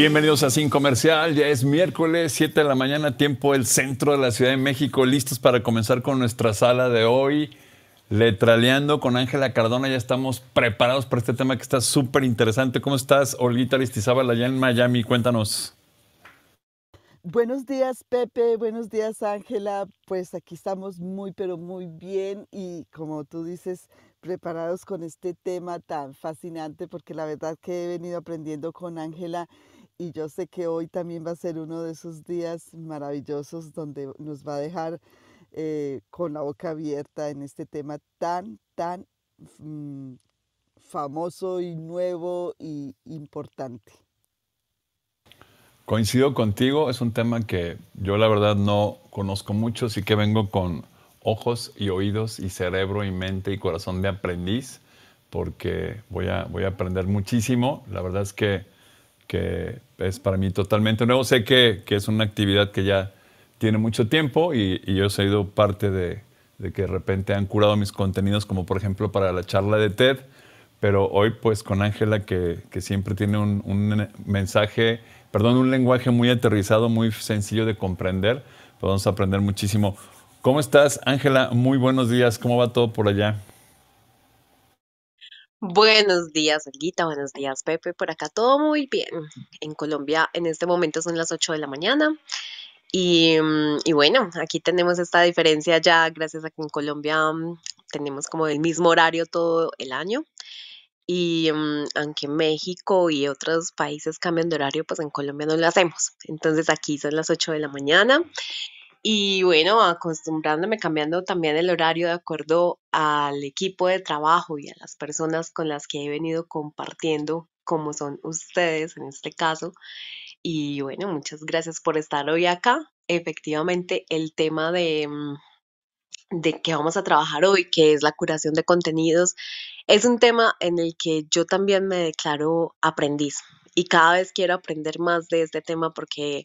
Bienvenidos a Sin Comercial, ya es miércoles 7 de la mañana, tiempo del centro de la Ciudad de México, listos para comenzar con nuestra sala de hoy, letraleando con Ángela Cardona, ya estamos preparados para este tema que está súper interesante. ¿Cómo estás, Olguita Aristizábal, allá en Miami? Cuéntanos. Buenos días, Pepe. Buenos días, Ángela. Pues aquí estamos muy, pero muy bien y como tú dices, preparados con este tema tan fascinante porque la verdad que he venido aprendiendo con Ángela y yo sé que hoy también va a ser uno de esos días maravillosos donde nos va a dejar eh, con la boca abierta en este tema tan, tan mm, famoso y nuevo y importante. Coincido contigo, es un tema que yo la verdad no conozco mucho, Sí que vengo con ojos y oídos y cerebro y mente y corazón de aprendiz, porque voy a, voy a aprender muchísimo. La verdad es que que es para mí totalmente nuevo. Sé que, es una actividad que ya tiene mucho tiempo y, yo he sido parte de, que de repente han curado mis contenidos, como por ejemplo para la charla de TED, pero hoy pues con Ángela que, siempre tiene un, un, mensaje, perdón, un lenguaje muy aterrizado, muy sencillo de comprender, podemos pues aprender muchísimo. ¿Cómo estás, Ángela? Muy buenos días, ¿cómo va todo por allá? Buenos días, Aguita. Buenos días, Pepe. Por acá todo muy bien. En Colombia en este momento son las 8 de la mañana. Mm, y, bueno, aquí tenemos esta diferencia ya gracias a que en Colombia mm, tenemos como el mismo horario todo el año. Y mm, aunque México y otros países cambian de horario, pues en Colombia no lo hacemos. Entonces aquí son las 8 de la mañana y bueno, acostumbrándome, cambiando también el horario de acuerdo al equipo de trabajo y a las personas con las que he venido compartiendo, como son ustedes en este caso. Y bueno, muchas gracias por estar hoy acá. Efectivamente, el tema de, mm, de que vamos a trabajar hoy, que es la curación de contenidos, es un tema en el que yo también me declaro aprendiz y cada vez quiero aprender más de este tema porque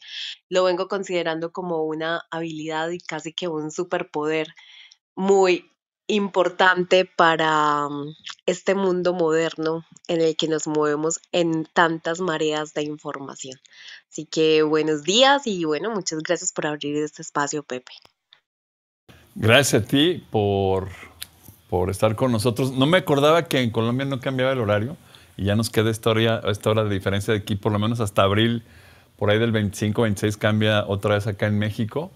lo vengo considerando como una habilidad y casi que un superpoder muy importante para mm, este mundo moderno en el que nos movemos en tantas mareas de información. Así que buenos días y bueno, muchas gracias por abrir este espacio, Pepe. Gracias a ti por, por estar con nosotros. No me acordaba que en Colombia no cambiaba el horario y ya nos queda historia, hora, esta hora de diferencia de aquí, por lo menos hasta abril, por ahí del 25, 26 cambia otra vez acá en México,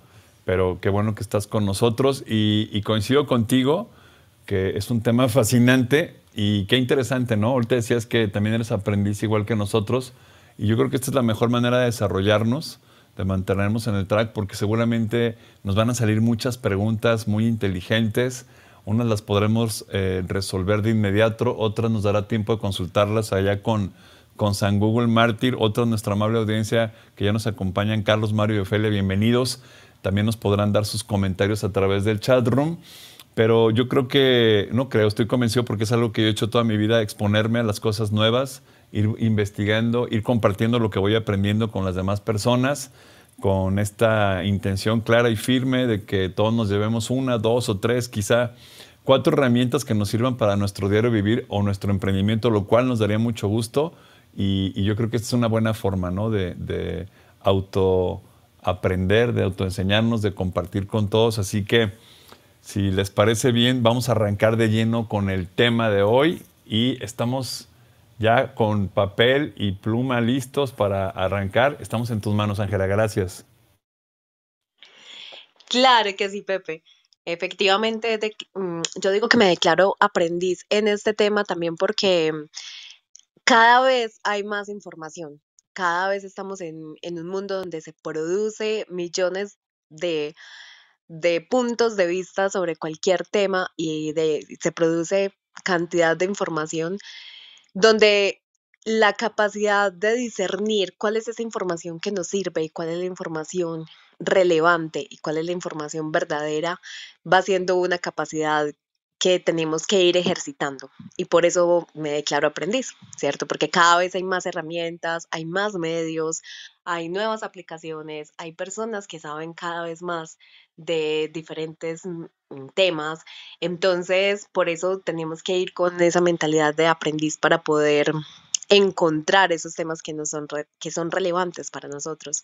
pero qué bueno que estás con nosotros y, y coincido contigo que es un tema fascinante y qué interesante, ¿no? Ahorita decías que también eres aprendiz igual que nosotros y yo creo que esta es la mejor manera de desarrollarnos, de mantenernos en el track, porque seguramente nos van a salir muchas preguntas muy inteligentes unas las podremos eh, resolver de inmediato, otras nos dará tiempo de consultarlas allá con, con San Google Mártir, otra nuestra amable audiencia que ya nos acompañan, Carlos, Mario y Ofelia, bienvenidos. También nos podrán dar sus comentarios a través del chat room. Pero yo creo que, no creo, estoy convencido porque es algo que yo he hecho toda mi vida, exponerme a las cosas nuevas, ir investigando, ir compartiendo lo que voy aprendiendo con las demás personas, con esta intención clara y firme de que todos nos llevemos una, dos o tres quizá cuatro herramientas que nos sirvan para nuestro diario vivir o nuestro emprendimiento, lo cual nos daría mucho gusto. Y, yo creo que esta es una buena forma ¿no? de, de aprender, de autoenseñarnos, de compartir con todos. Así que, si les parece bien, vamos a arrancar de lleno con el tema de hoy y estamos ya con papel y pluma listos para arrancar. Estamos en tus manos, Ángela. Gracias. Claro que sí, Pepe. Efectivamente, mm, yo digo que me declaro aprendiz en este tema también porque mm, cada vez hay más información, cada vez estamos en, un mundo donde se produce millones de, de puntos de vista sobre cualquier tema y se produce cantidad de información donde la capacidad de discernir cuál es esa información que nos sirve y cuál es la información relevante y cuál es la información verdadera va siendo una capacidad que tenemos que ir ejercitando y por eso me declaro aprendiz, ¿cierto? Porque cada vez hay más herramientas, hay más medios, hay nuevas aplicaciones, hay personas que saben cada vez más de diferentes mm, mm, temas, entonces por eso tenemos que ir con esa mentalidad de aprendiz para poder encontrar esos temas que, no son, que son relevantes para nosotros.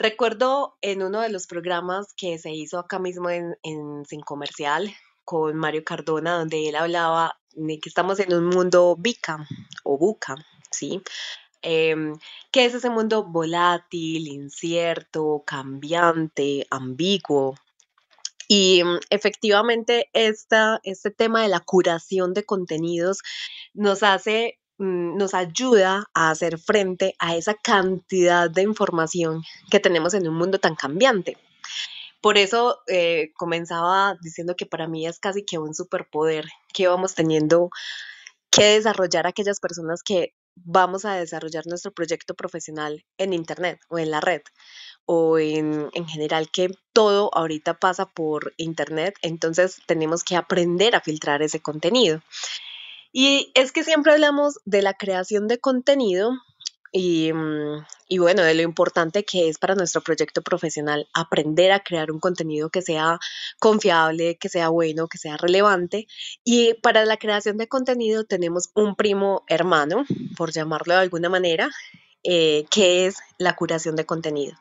Recuerdo en uno de los programas que se hizo acá mismo en, Sin Comercial con Mario Cardona, donde él hablaba de que estamos en un mundo bica o buca, ¿sí? Em, que es ese mundo volátil, incierto, cambiante, ambiguo, y mm, efectivamente este tema de la curación de contenidos nos hace Mm, nos ayuda a hacer frente a esa cantidad de información que tenemos en un mundo tan cambiante. Por eso eh, comenzaba diciendo que para mí es casi que un superpoder que vamos teniendo que desarrollar aquellas personas que vamos a desarrollar nuestro proyecto profesional en Internet o en la red o en, en, general que todo ahorita pasa por Internet, entonces tenemos que aprender a filtrar ese contenido. Y es que siempre hablamos de la creación de contenido mm, y, bueno, de lo importante que es para nuestro proyecto profesional aprender a crear un contenido que sea confiable, que sea bueno, que sea relevante. Y para la creación de contenido tenemos un primo hermano, por llamarlo de alguna manera. Eh, que es la curación de contenido.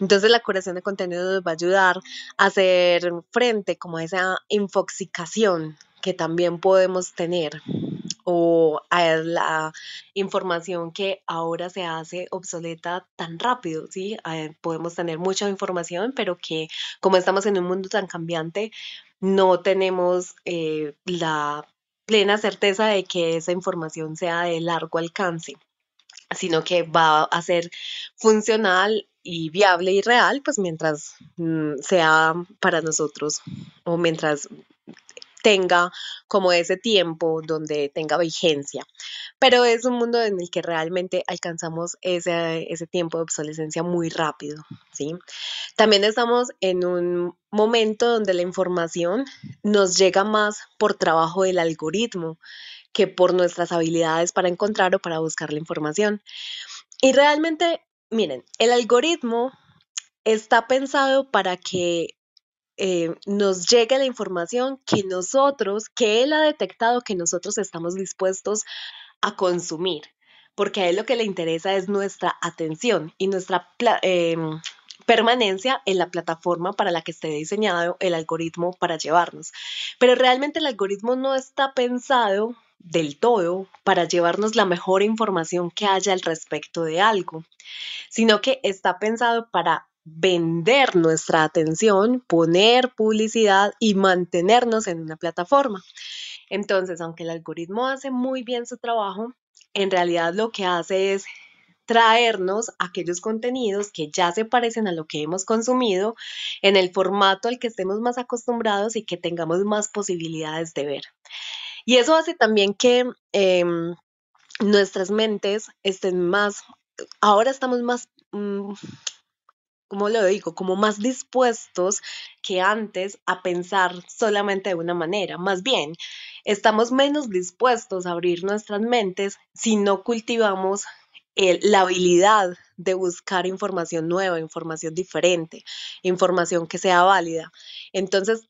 Entonces la curación de contenido nos va a ayudar a hacer frente como a esa infoxicación que también podemos tener o a la información que ahora se hace obsoleta tan rápido, ¿sí? Eh, podemos tener mucha información, pero que como estamos en un mundo tan cambiante, no tenemos eh, la plena certeza de que esa información sea de largo alcance, sino que va a ser funcional y viable y real, pues mientras mm, sea para nosotros o mientras tenga como ese tiempo donde tenga vigencia. Pero es un mundo en el que realmente alcanzamos ese, tiempo de obsolescencia muy rápido, ¿sí? También estamos en un momento donde la información nos llega más por trabajo del algoritmo que por nuestras habilidades para encontrar o para buscar la información. Y realmente, miren, el algoritmo está pensado para que eh, nos llega la información que nosotros, que él ha detectado que nosotros estamos dispuestos a consumir, porque a él lo que le interesa es nuestra atención y nuestra em, permanencia en la plataforma para la que esté diseñado el algoritmo para llevarnos. Pero realmente el algoritmo no está pensado del todo para llevarnos la mejor información que haya al respecto de algo, sino que está pensado para vender nuestra atención, poner publicidad y mantenernos en una plataforma. Entonces, aunque el algoritmo hace muy bien su trabajo, en realidad lo que hace es traernos aquellos contenidos que ya se parecen a lo que hemos consumido en el formato al que estemos más acostumbrados y que tengamos más posibilidades de ver. Y eso hace también que em, nuestras mentes estén más, ahora estamos más... Mm, como lo digo? Como más dispuestos que antes a pensar solamente de una manera. Más bien, estamos menos dispuestos a abrir nuestras mentes si no cultivamos la habilidad de buscar información nueva, información diferente, información que sea válida. Entonces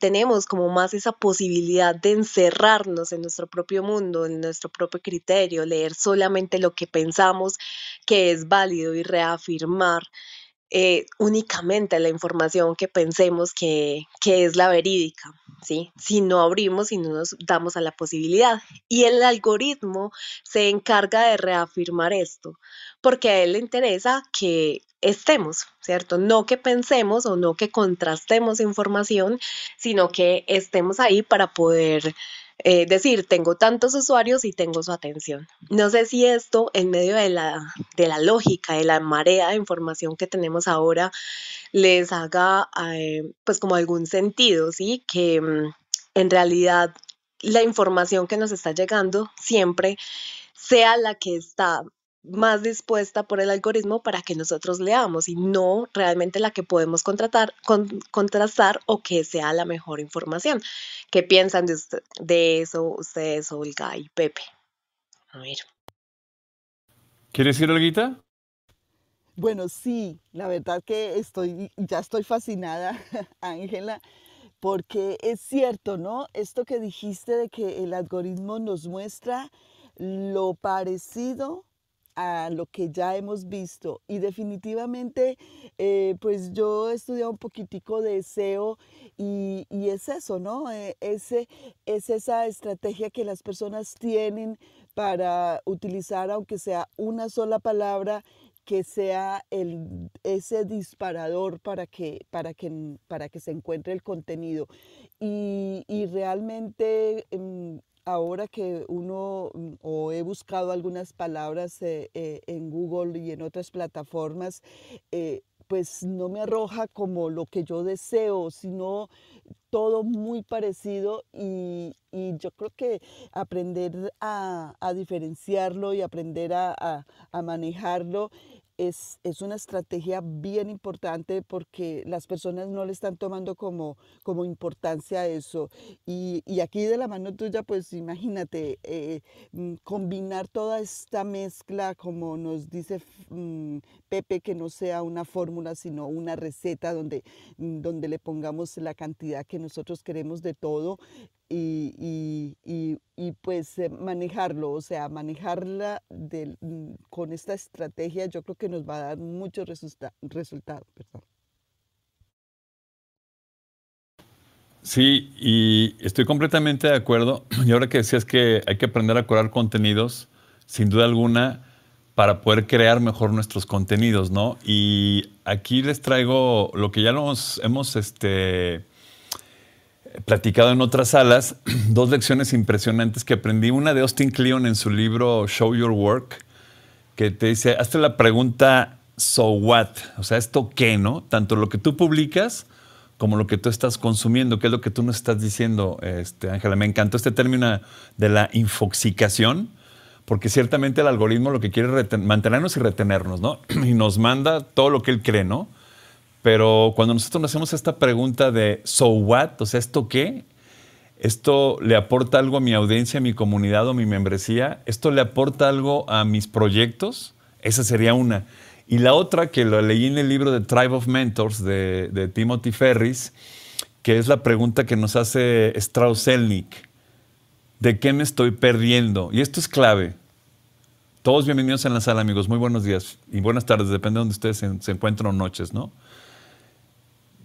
tenemos como más esa posibilidad de encerrarnos en nuestro propio mundo, en nuestro propio criterio, leer solamente lo que pensamos que es válido y reafirmar eh, únicamente la información que pensemos que, que, es la verídica, ¿sí? Si no abrimos y si no nos damos a la posibilidad. Y el algoritmo se encarga de reafirmar esto, porque a él le interesa que estemos, ¿cierto? No que pensemos o no que contrastemos información, sino que estemos ahí para poder eh, decir, tengo tantos usuarios y tengo su atención. No sé si esto, en medio de la, de la lógica, de la marea de información que tenemos ahora, les haga eh, pues como algún sentido, ¿sí? Que mm, en realidad la información que nos está llegando siempre sea la que está más dispuesta por el algoritmo para que nosotros leamos y no realmente la que podemos contratar, contrastar o que sea la mejor información. ¿Qué piensan de, eso ustedes, Olga y Pepe? A ver. ¿Quieres ir, Olguita? Bueno, sí, la verdad que estoy, ya estoy fascinada, Ángela, porque es cierto, ¿no? Esto que dijiste de que el algoritmo nos muestra lo parecido a lo que ya hemos visto y definitivamente eh, pues yo he estudiado un poquitico de SEO y, es eso, ¿no? E, es esa estrategia que las personas tienen para utilizar aunque sea una sola palabra que sea el, ese disparador para que, para, que, para que se encuentre el contenido. Y, y realmente em, ahora que uno mm, o he buscado algunas palabras eh, eh, en Google y en otras plataformas, eh, pues no me arroja como lo que yo deseo, sino todo muy parecido y, yo creo que aprender a, diferenciarlo y aprender a manejarlo es, es, una estrategia bien importante porque las personas no le están tomando como, como importancia eso. Y, y aquí de la mano tuya, pues imagínate, eh, mm, combinar toda esta mezcla, como nos dice mm, Pepe, que no sea una fórmula, sino una receta donde, mm, donde le pongamos la cantidad que nosotros queremos de todo, y, pues manejarlo, o sea, manejarla mm, con esta estrategia yo creo que nos va a dar mucho resultado. Perdón. Sí, y estoy completamente de acuerdo. Y ahora que decías que hay que aprender a curar contenidos, sin duda alguna, para poder crear mejor nuestros contenidos, ¿no? Y aquí les traigo lo que ya nos hemos este, platicado en otras salas, dos lecciones impresionantes que aprendí. Una de Austin Kleon en su libro Show Your Work, que te dice, hazte la pregunta, so what? O sea, ¿esto qué, no? Tanto lo que tú publicas como lo que tú estás consumiendo, ¿Qué es lo que tú nos estás diciendo, este, Ángela. Me encantó este término de la infoxicación, porque ciertamente el algoritmo lo que quiere es mantenernos y retenernos, ¿no? Y nos manda todo lo que él cree, ¿no? Pero cuando nosotros nos hacemos esta pregunta de so what, o sea, ¿esto qué? ¿Esto le aporta algo a mi audiencia, a mi comunidad o a mi membresía? ¿Esto le aporta algo a mis proyectos? Esa sería una. Y la otra que lo leí en el libro de Tribe of Mentors de, Timothy Ferris, que es la pregunta que nos hace Strauss-Elnick. ¿De qué me estoy perdiendo? Y esto es clave. Todos bienvenidos en la sala, amigos. Muy buenos días y buenas tardes, depende de donde ustedes se, se encuentren o noches, ¿no?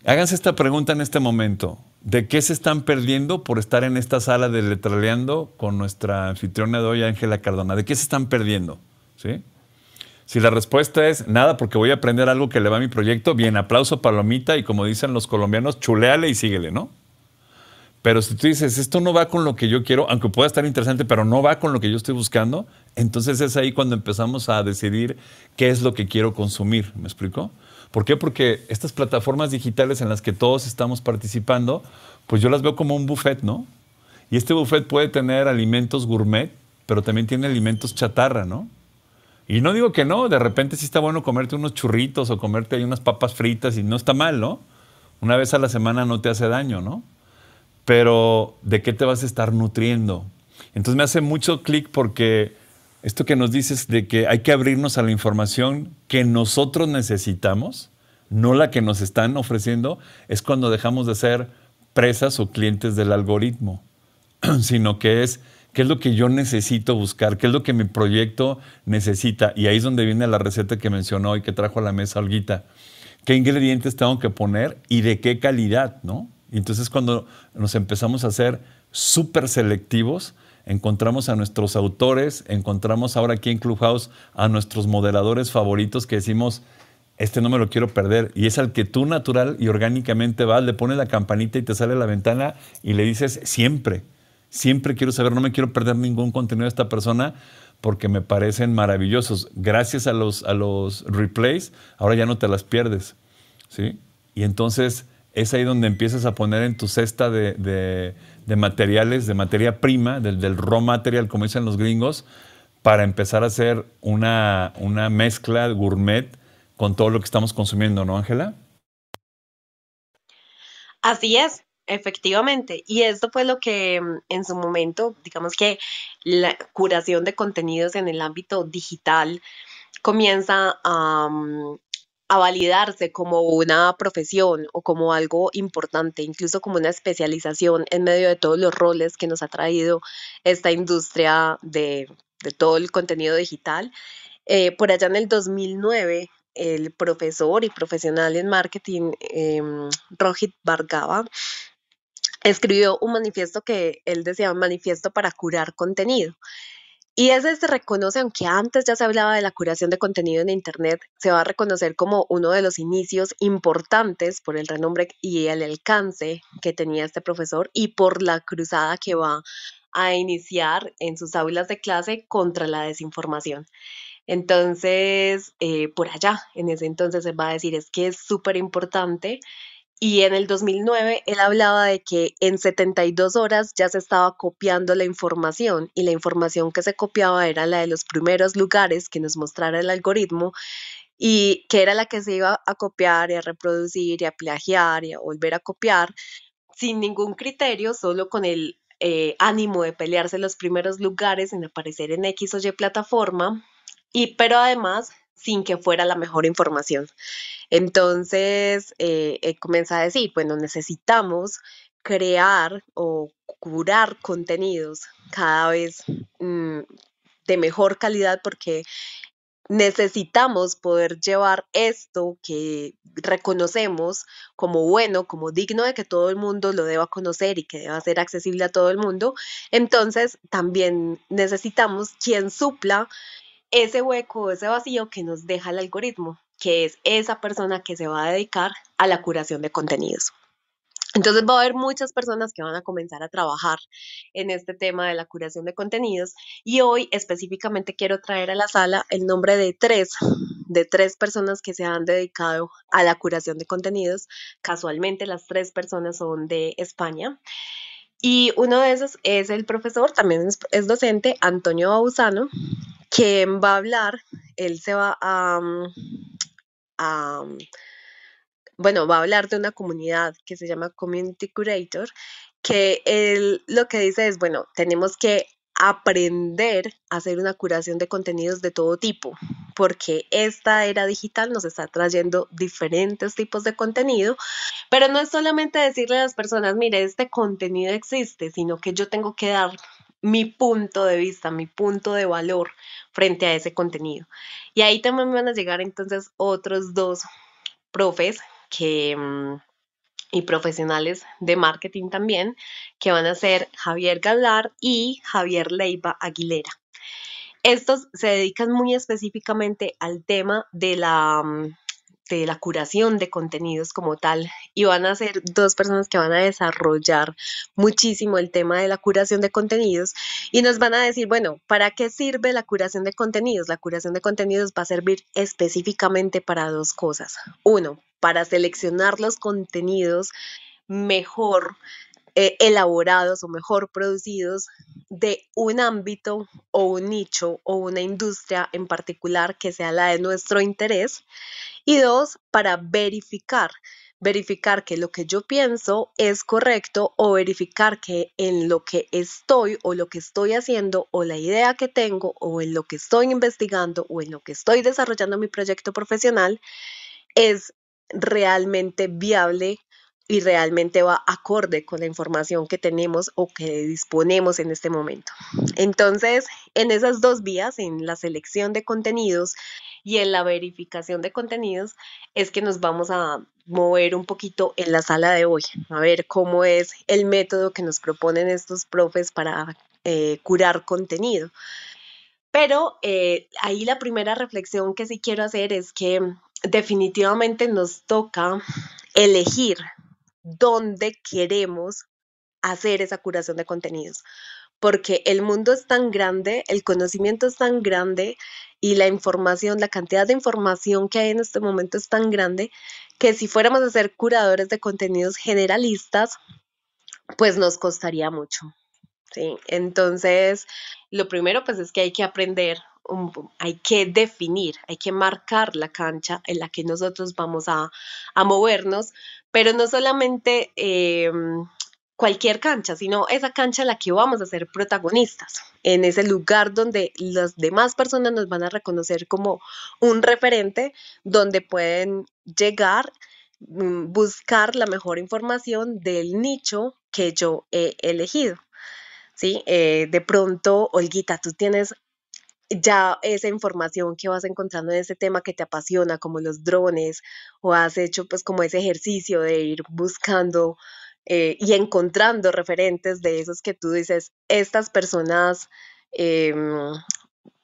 Háganse esta pregunta en este momento. ¿De qué se están perdiendo por estar en esta sala de Letraleando con nuestra anfitriona de hoy, Ángela Cardona? ¿De qué se están perdiendo? Si la respuesta es nada, porque voy a aprender algo que le va a mi proyecto, bien, aplauso, palomita, y como dicen los colombianos, chuleale y síguele, ¿no? Pero si tú dices, esto no va con lo que yo quiero, aunque pueda estar interesante, pero no va con lo que yo estoy buscando, entonces es ahí cuando empezamos a decidir qué es lo que quiero consumir, ¿me explico? ¿Por qué? Porque estas plataformas digitales en las que todos estamos participando, pues yo las veo como un buffet, ¿no? Y este buffet puede tener alimentos gourmet, pero también tiene alimentos chatarra, ¿no? Y no digo que no, de repente sí está bueno comerte unos churritos o comerte unas papas fritas y no está mal, ¿no? Una vez a la semana no te hace daño, ¿no? Pero ¿de qué te vas a estar nutriendo? Entonces me hace mucho clic porque esto que nos dices de que hay que abrirnos a la información que nosotros necesitamos, no la que nos están ofreciendo, es cuando dejamos de ser presas o clientes del algoritmo, sino que es qué es lo que yo necesito buscar, qué es lo que mi proyecto necesita. Y ahí es donde viene la receta que mencionó y que trajo a la mesa Olguita. ¿Qué ingredientes tengo que poner y de qué calidad? ¿no? Entonces cuando nos empezamos a ser súper selectivos, encontramos a nuestros autores, encontramos ahora aquí en Clubhouse a nuestros modeladores favoritos que decimos, este no me lo quiero perder. Y es al que tú natural y orgánicamente vas, le pones la campanita y te sale la ventana y le dices, siempre, siempre quiero saber, no me quiero perder ningún contenido de esta persona porque me parecen maravillosos. Gracias a los, a los replays, ahora ya no te las pierdes. ¿sí? Y entonces es ahí donde empiezas a poner en tu cesta de de materiales, de materia prima, del, raw material, como dicen los gringos, para empezar a hacer una, una mezcla gourmet con todo lo que estamos consumiendo, ¿no, Ángela? Así es, efectivamente. Y esto fue lo que mm, en su momento, digamos que la curación de contenidos en el ámbito digital comienza a, mm, a validarse como una profesión o como algo importante, incluso como una especialización en medio de todos los roles que nos ha traído esta industria de, todo el contenido digital. Eh, por allá en el 2009, el profesor y profesional en marketing em, Rohit escribió un manifiesto que él decía manifiesto para curar contenido. Y ese se reconoce, aunque antes ya se hablaba de la curación de contenido en Internet, se va a reconocer como uno de los inicios importantes por el renombre y el alcance que tenía este profesor y por la cruzada que va a iniciar en sus aulas de clase contra la desinformación. Entonces, eh, por allá, en ese entonces se va a decir, es que es súper importante y en el 2009 él hablaba de que en 72 horas ya se estaba copiando la información y la información que se copiaba era la de los primeros lugares que nos mostrara el algoritmo y que era la que se iba a copiar y a reproducir y a plagiar y a volver a copiar sin ningún criterio, solo con el eh, ánimo de pelearse los primeros lugares en aparecer en X o Y plataforma. Y pero además sin que fuera la mejor información. Entonces, eh, eh a decir, bueno, necesitamos crear o curar contenidos cada vez mm, de mejor calidad porque necesitamos poder llevar esto que reconocemos como bueno, como digno de que todo el mundo lo deba conocer y que deba ser accesible a todo el mundo. Entonces, también necesitamos quien supla ese hueco, ese vacío que nos deja el algoritmo, que es esa persona que se va a dedicar a la curación de contenidos. Entonces va a haber muchas personas que van a comenzar a trabajar en este tema de la curación de contenidos y hoy específicamente quiero traer a la sala el nombre de tres, de tres personas que se han dedicado a la curación de contenidos. Casualmente las tres personas son de España. Y uno de esos es el profesor, también es, docente, Antonio Bausano, que va a hablar, él se va a mm, mm, bueno, va a hablar de una comunidad que se llama Community Curator, que él lo que dice es, bueno, tenemos que aprender a hacer una curación de contenidos de todo tipo, porque esta era digital nos está trayendo diferentes tipos de contenido, pero no es solamente decirle a las personas, mire, este contenido existe, sino que yo tengo que dar mi punto de vista, mi punto de valor frente a ese contenido. Y ahí también van a llegar entonces otros dos profes que mm, y profesionales de marketing también, que van a ser Javier Galar y Javier Leiva Aguilera. Estos se dedican muy específicamente al tema de la mm, de la curación de contenidos como tal y van a ser dos personas que van a desarrollar muchísimo el tema de la curación de contenidos y nos van a decir, bueno, ¿para qué sirve la curación de contenidos? La curación de contenidos va a servir específicamente para dos cosas. Uno, para seleccionar los contenidos mejor elaborados o mejor producidos de un ámbito o un nicho o una industria en particular que sea la de nuestro interés. Y dos, para verificar, verificar que lo que yo pienso es correcto o verificar que en lo que estoy o lo que estoy haciendo o la idea que tengo o en lo que estoy investigando o en lo que estoy desarrollando mi proyecto profesional es realmente viable y realmente va acorde con la información que tenemos o que disponemos en este momento. Entonces, en esas dos vías, en la selección de contenidos y en la verificación de contenidos, es que nos vamos a mover un poquito en la sala de hoy, a ver cómo es el método que nos proponen estos profes para eh, curar contenido. Pero eh, ahí la primera reflexión que sí quiero hacer es que definitivamente nos toca elegir dónde queremos hacer esa curación de contenidos, porque el mundo es tan grande, el conocimiento es tan grande y la información, la cantidad de información que hay en este momento es tan grande que si fuéramos a ser curadores de contenidos generalistas, pues nos costaría mucho. Sí, entonces lo primero pues es que hay que aprender, hay que definir, hay que marcar la cancha en la que nosotros vamos a, a movernos pero no solamente em, cualquier cancha, sino esa cancha en la que vamos a ser protagonistas, en ese lugar donde las demás personas nos van a reconocer como un referente, donde pueden llegar, mm, buscar la mejor información del nicho que yo he elegido. ¿sí? Eh, de pronto, Olguita, tú tienes ya esa información que vas encontrando en ese tema que te apasiona, como los drones, o has hecho pues como ese ejercicio de ir buscando eh, y encontrando referentes de esos que tú dices, estas personas em,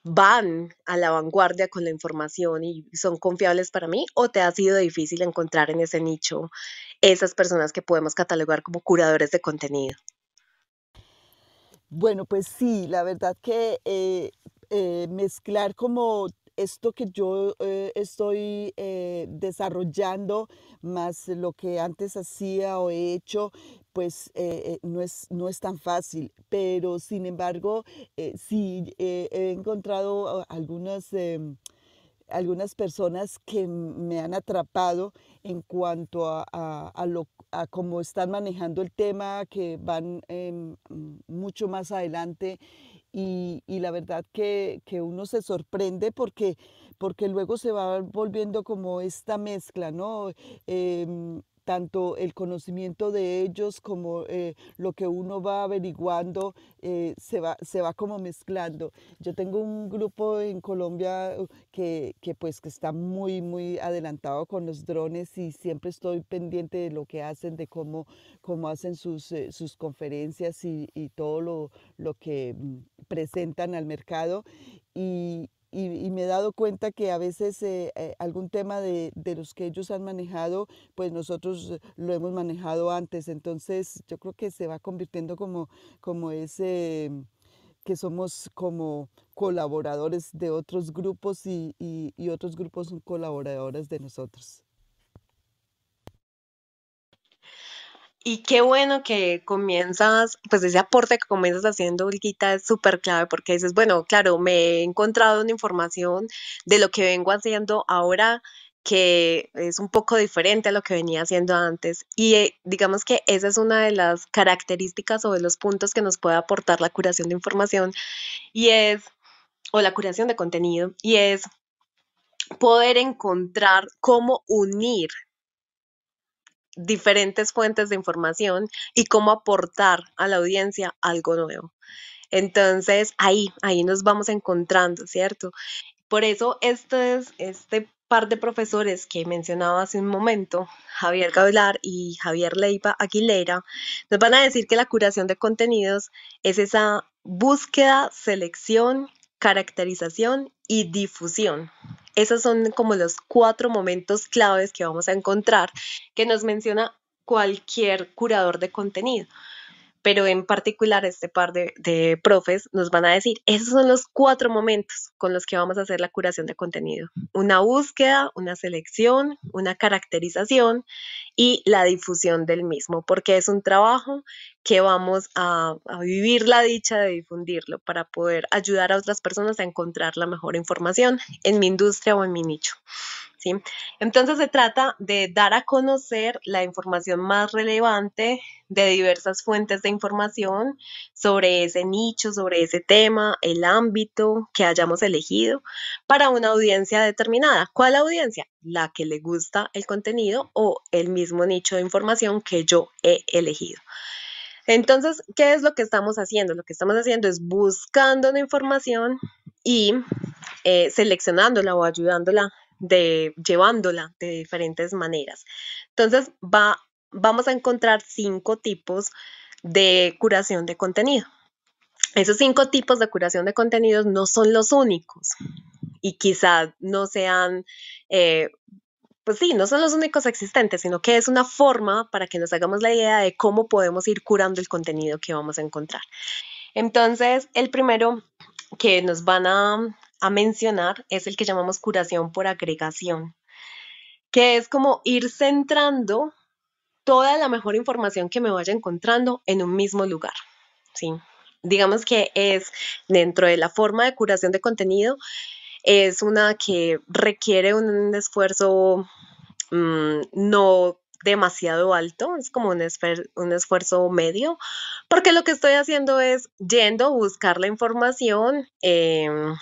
van a la vanguardia con la información y son confiables para mí, o te ha sido difícil encontrar en ese nicho esas personas que podemos catalogar como curadores de contenido. Bueno, pues sí, la verdad que eh, eh, mezclar como esto que yo eh, estoy eh, desarrollando, más lo que antes hacía o he hecho, pues no, es, no es tan fácil. Pero sin embargo, sí he encontrado algunas, em, algunas personas que me han atrapado en cuanto lo a cómo están manejando el tema, que van em, mucho más adelante y, la verdad que, uno se sorprende porque, porque luego se va volviendo como esta mezcla, ¿no? Em, tanto el conocimiento de ellos como eh, lo que uno va averiguando eh, se, va, se va como mezclando. Yo tengo un grupo en Colombia uh, que, pues que está muy, muy adelantado con los drones y siempre estoy pendiente de lo que hacen, de cómo, cómo hacen sus, eh, conferencias y, todo lo, lo que mm, presentan al mercado. Y, y, me he dado cuenta que a veces eh, eh, algún tema de, los que ellos han manejado, pues nosotros eh, lo hemos manejado antes. Entonces yo creo que se va convirtiendo como, ese, mm, que somos como colaboradores de otros grupos y, y otros grupos son colaboradores de nosotros. Y qué bueno que comienzas, pues ese aporte que comienzas haciendo, Olguita, es súper clave porque dices, bueno, claro, me he encontrado una información de lo que vengo haciendo ahora que es un poco diferente a lo que venía haciendo antes. Y eh, digamos que esa es una de las características o de los puntos que nos puede aportar la curación de información y es, o la curación de contenido, y es poder encontrar cómo unir diferentes fuentes de información y cómo aportar a la audiencia algo nuevo. Entonces, ahí, ahí nos vamos encontrando, ¿cierto? Por eso, este, es, este par de profesores que mencionaba hace un momento, Javier Gavilar y Javier Leipa Aguilera, nos van a decir que la curación de contenidos es esa búsqueda, selección caracterización y difusión. Esos son como los cuatro momentos claves que vamos a encontrar que nos menciona cualquier curador de contenido pero en particular este par de, profes nos van a decir, esos son los cuatro momentos con los que vamos a hacer la curación de contenido. Una búsqueda, una selección, una caracterización y la difusión del mismo, porque es un trabajo que vamos a vivir la dicha de difundirlo para poder ayudar a otras personas a encontrar la mejor información en mi industria o en mi nicho. Entonces se trata de dar a conocer la información más relevante de diversas fuentes de información sobre ese nicho, sobre ese tema, el ámbito que hayamos elegido para una audiencia determinada. ¿Cuál audiencia? La que le gusta el contenido o el mismo nicho de información que yo he elegido. Entonces, ¿qué es lo que estamos haciendo? Lo que estamos haciendo es buscando la información y eh, seleccionándola o ayudándola de llevándola de diferentes maneras. Entonces, va, vamos a encontrar cinco tipos de curación de contenido. Esos cinco tipos de curación de contenidos no son los únicos y quizás no sean, eh, pues sí, no son los únicos existentes, sino que es una forma para que nos hagamos la idea de cómo podemos ir curando el contenido que vamos a encontrar. Entonces, el primero que nos van a a mencionar es el que llamamos curación por agregación, que es como ir centrando toda la mejor información que me vaya encontrando en un mismo lugar. ¿sí? Digamos que es dentro de la forma de curación de contenido, es una que requiere un esfuerzo mm, no demasiado alto, es como un, un, esfuerzo medio, porque lo que estoy haciendo es yendo a buscar la información em,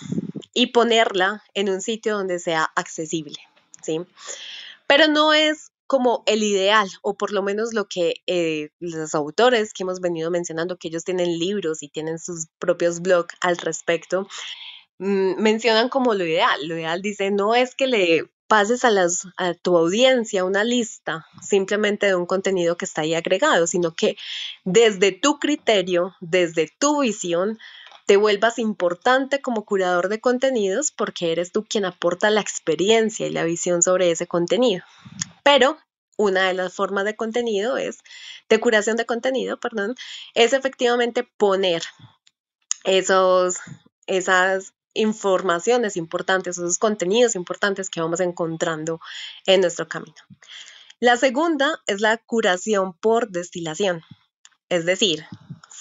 y ponerla en un sitio donde sea accesible, ¿sí? Pero no es como el ideal, o por lo menos lo que eh, los autores que hemos venido mencionando, que ellos tienen libros y tienen sus propios blogs al respecto, mm, mencionan como lo ideal. Lo ideal dice, no es que le pases a, a tu audiencia una lista simplemente de un contenido que está ahí agregado, sino que desde tu criterio, desde tu visión, te vuelvas importante como curador de contenidos porque eres tú quien aporta la experiencia y la visión sobre ese contenido. Pero una de las formas de contenido es, de curación de contenido, perdón, es efectivamente poner esos, esas informaciones importantes, esos contenidos importantes que vamos encontrando en nuestro camino. La segunda es la curación por destilación. Es decir,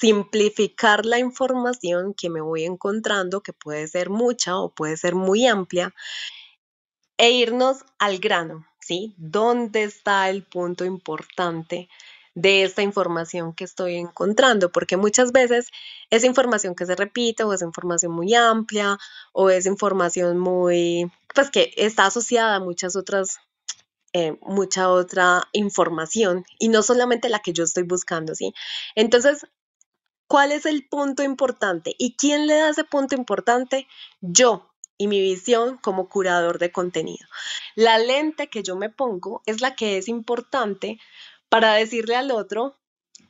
simplificar la información que me voy encontrando, que puede ser mucha o puede ser muy amplia, e irnos al grano, ¿sí? ¿Dónde está el punto importante de esta información que estoy encontrando? Porque muchas veces es información que se repite o es información muy amplia o es información muy, pues que está asociada a muchas otras eh, mucha otra información y no solamente la que yo estoy buscando, ¿sí? Entonces, ¿Cuál es el punto importante? ¿Y quién le da ese punto importante? Yo y mi visión como curador de contenido. La lente que yo me pongo es la que es importante para decirle al otro,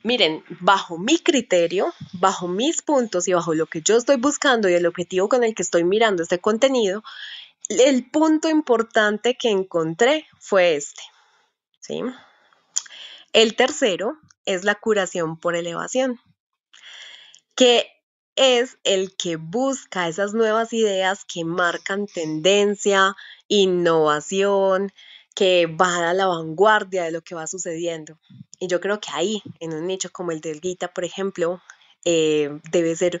miren, bajo mi criterio, bajo mis puntos y bajo lo que yo estoy buscando y el objetivo con el que estoy mirando este contenido, el punto importante que encontré fue este. ¿sí? El tercero es la curación por elevación que es el que busca esas nuevas ideas que marcan tendencia, innovación, que va a la vanguardia de lo que va sucediendo. Y yo creo que ahí, en un nicho como el del Guita, por ejemplo, eh, debe ser